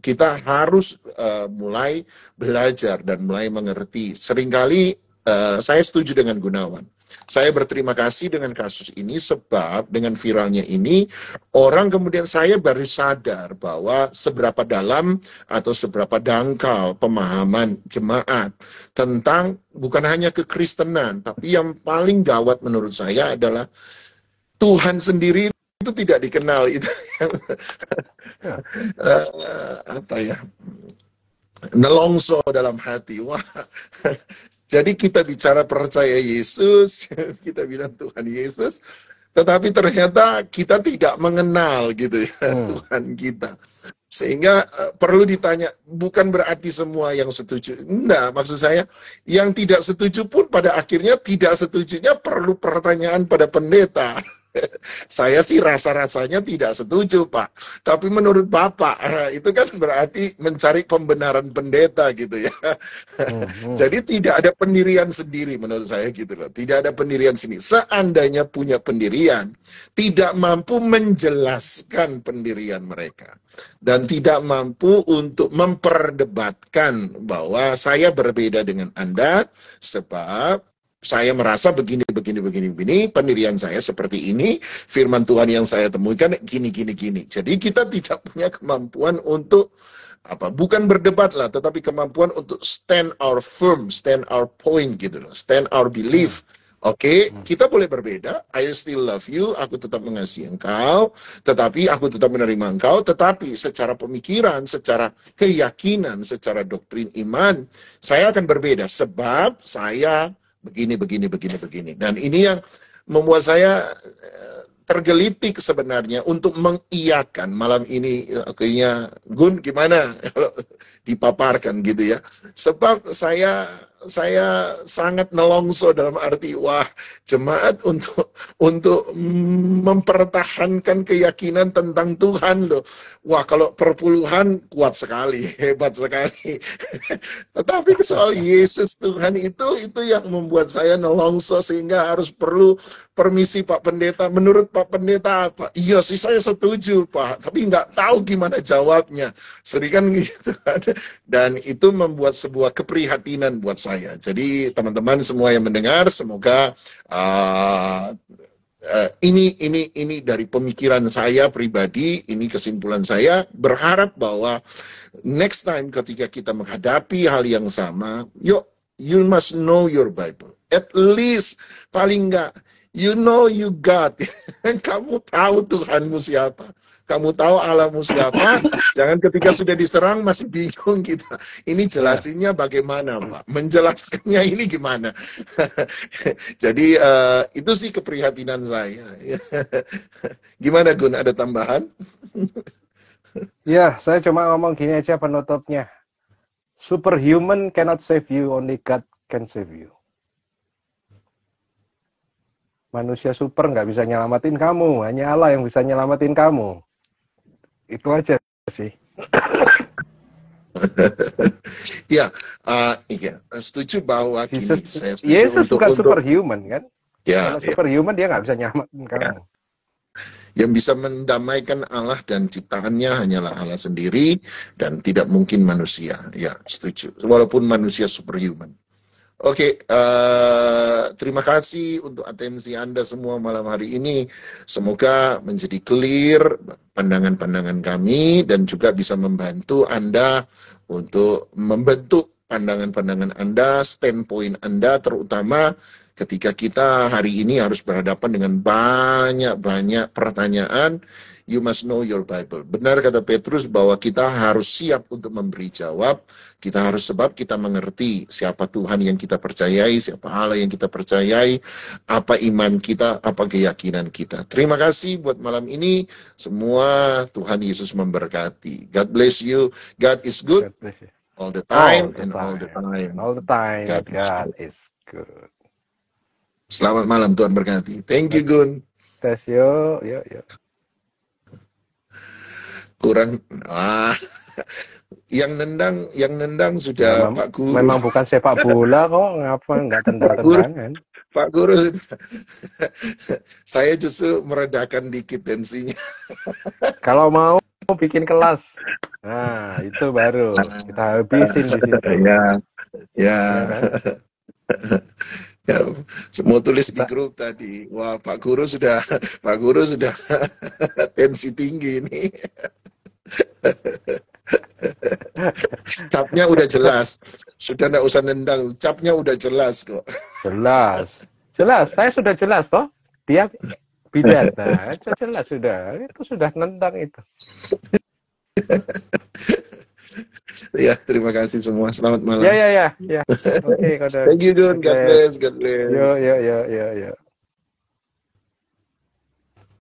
kita harus eh, mulai belajar dan mulai mengerti. Seringkali eh, saya setuju dengan Gunawan saya berterima kasih dengan kasus ini sebab dengan viralnya ini orang kemudian saya baru sadar bahwa seberapa dalam atau seberapa dangkal pemahaman jemaat tentang bukan hanya kekristenan tapi yang paling gawat menurut saya adalah Tuhan sendiri itu tidak dikenal [laughs] itu [laughs] eh, apa ya nelongso dalam hati wah jadi kita bicara percaya Yesus, [laughs] kita bilang Tuhan Yesus, tetapi ternyata kita tidak mengenal gitu ya hmm. Tuhan kita. Sehingga uh, perlu ditanya, bukan berarti semua yang setuju. Enggak, maksud saya yang tidak setuju pun pada akhirnya tidak setujunya perlu pertanyaan pada pendeta. [laughs] [laughs] saya sih rasa-rasanya tidak setuju Pak. Tapi menurut Bapak eh, itu kan berarti mencari pembenaran pendeta gitu ya. Hmm, hmm. [laughs] Jadi tidak ada pendirian sendiri menurut saya gitu loh. Tidak ada pendirian sini. Seandainya punya pendirian, tidak mampu menjelaskan pendirian mereka dan tidak mampu untuk memperdebatkan bahwa saya berbeda dengan Anda sebab saya merasa begini, begini, begini, begini, pendirian saya seperti ini, firman Tuhan yang saya temukan gini, gini, gini. Jadi kita tidak punya kemampuan untuk apa bukan berdebat lah tetapi kemampuan untuk stand our firm stand our point gitu loh stand our belief hmm. oke okay? Hmm. kita boleh berbeda I still love you aku tetap mengasihi engkau tetapi aku tetap menerima engkau tetapi secara pemikiran secara keyakinan secara doktrin iman saya akan berbeda sebab saya begini begini begini begini dan ini yang membuat saya eh, tergelitik sebenarnya untuk mengiyakan malam ini eh, akhirnya Gun gimana [laughs] kalau dipaparkan gitu ya sebab saya saya sangat nelongso dalam arti wah jemaat untuk untuk mempertahankan keyakinan tentang Tuhan loh. Wah kalau perpuluhan kuat sekali, [laughs] hebat sekali. [laughs] Tetapi soal Yesus Tuhan itu itu yang membuat saya nelongso sehingga harus perlu permisi Pak Pendeta. Menurut Pak Pendeta apa? Iya sih saya setuju Pak, tapi nggak tahu gimana jawabnya. serikan gitu kan. Dan itu membuat sebuah keprihatinan buat saya saya. Jadi teman-teman semua yang mendengar, semoga uh, uh, ini ini ini dari pemikiran saya pribadi, ini kesimpulan saya berharap bahwa next time ketika kita menghadapi hal yang sama, yuk you must know your Bible. At least paling enggak you know you God. [laughs] Kamu tahu Tuhanmu siapa kamu tahu alamu siapa, jangan ketika sudah diserang masih bingung kita. Ini jelasinnya bagaimana, Pak? Menjelaskannya ini gimana? [laughs] Jadi uh, itu sih keprihatinan saya. [laughs] gimana Gun, ada tambahan? [laughs] ya, saya cuma ngomong gini aja penutupnya. Superhuman cannot save you, only God can save you. Manusia super nggak bisa nyelamatin kamu, hanya Allah yang bisa nyelamatin kamu itu aja sih [coughs] ya uh, iya setuju bahwa gini, Yesus, saya setuju Yesus untuk, bukan untuk, superhuman kan ya, Kalau ya. superhuman dia nggak bisa nyaman ya. kamu ya. Yang bisa mendamaikan Allah dan ciptaannya hanyalah Allah sendiri dan tidak mungkin manusia. Ya, setuju. Walaupun manusia superhuman. Oke, okay, uh, eh, terima kasih untuk atensi Anda semua malam hari ini. Semoga menjadi clear pandangan-pandangan kami dan juga bisa membantu Anda untuk membentuk pandangan-pandangan Anda, standpoint Anda, terutama ketika kita hari ini harus berhadapan dengan banyak-banyak pertanyaan you must know your Bible. Benar kata Petrus bahwa kita harus siap untuk memberi jawab, kita harus sebab kita mengerti siapa Tuhan yang kita percayai, siapa Allah yang kita percayai, apa iman kita, apa keyakinan kita. Terima kasih buat malam ini. Semua Tuhan Yesus memberkati. God bless you. God is good all the time all the and time. all the time. All the time. God, is good. Selamat malam Tuhan berkati. Thank you Gun. Tes yo, yo, kurang ah [laughs] yang nendang yang nendang sudah memang, Pak Guru. Memang bukan sepak bola kok, ngapa nggak tendang-tendangan? Pak Guru, [laughs] saya justru meredakan dikit tensinya. [laughs] Kalau mau bikin kelas, nah itu baru kita habisin di situ. Ya, ya. ya kan? semua ya, tulis di grup tadi wah pak guru sudah pak guru sudah tensi tinggi ini capnya udah jelas. Sudah tidak usah nendang, capnya udah jelas kok. Jelas. Jelas, saya sudah jelas toh. Dia pidana, nah, jelas sudah. Itu sudah nendang itu. ya, terima kasih semua. Selamat malam. Ya, ya, ya. ya. Oke, [laughs] okay, Thank you, Don. God bless. God bless. Yo, yo, yo, yo, yo.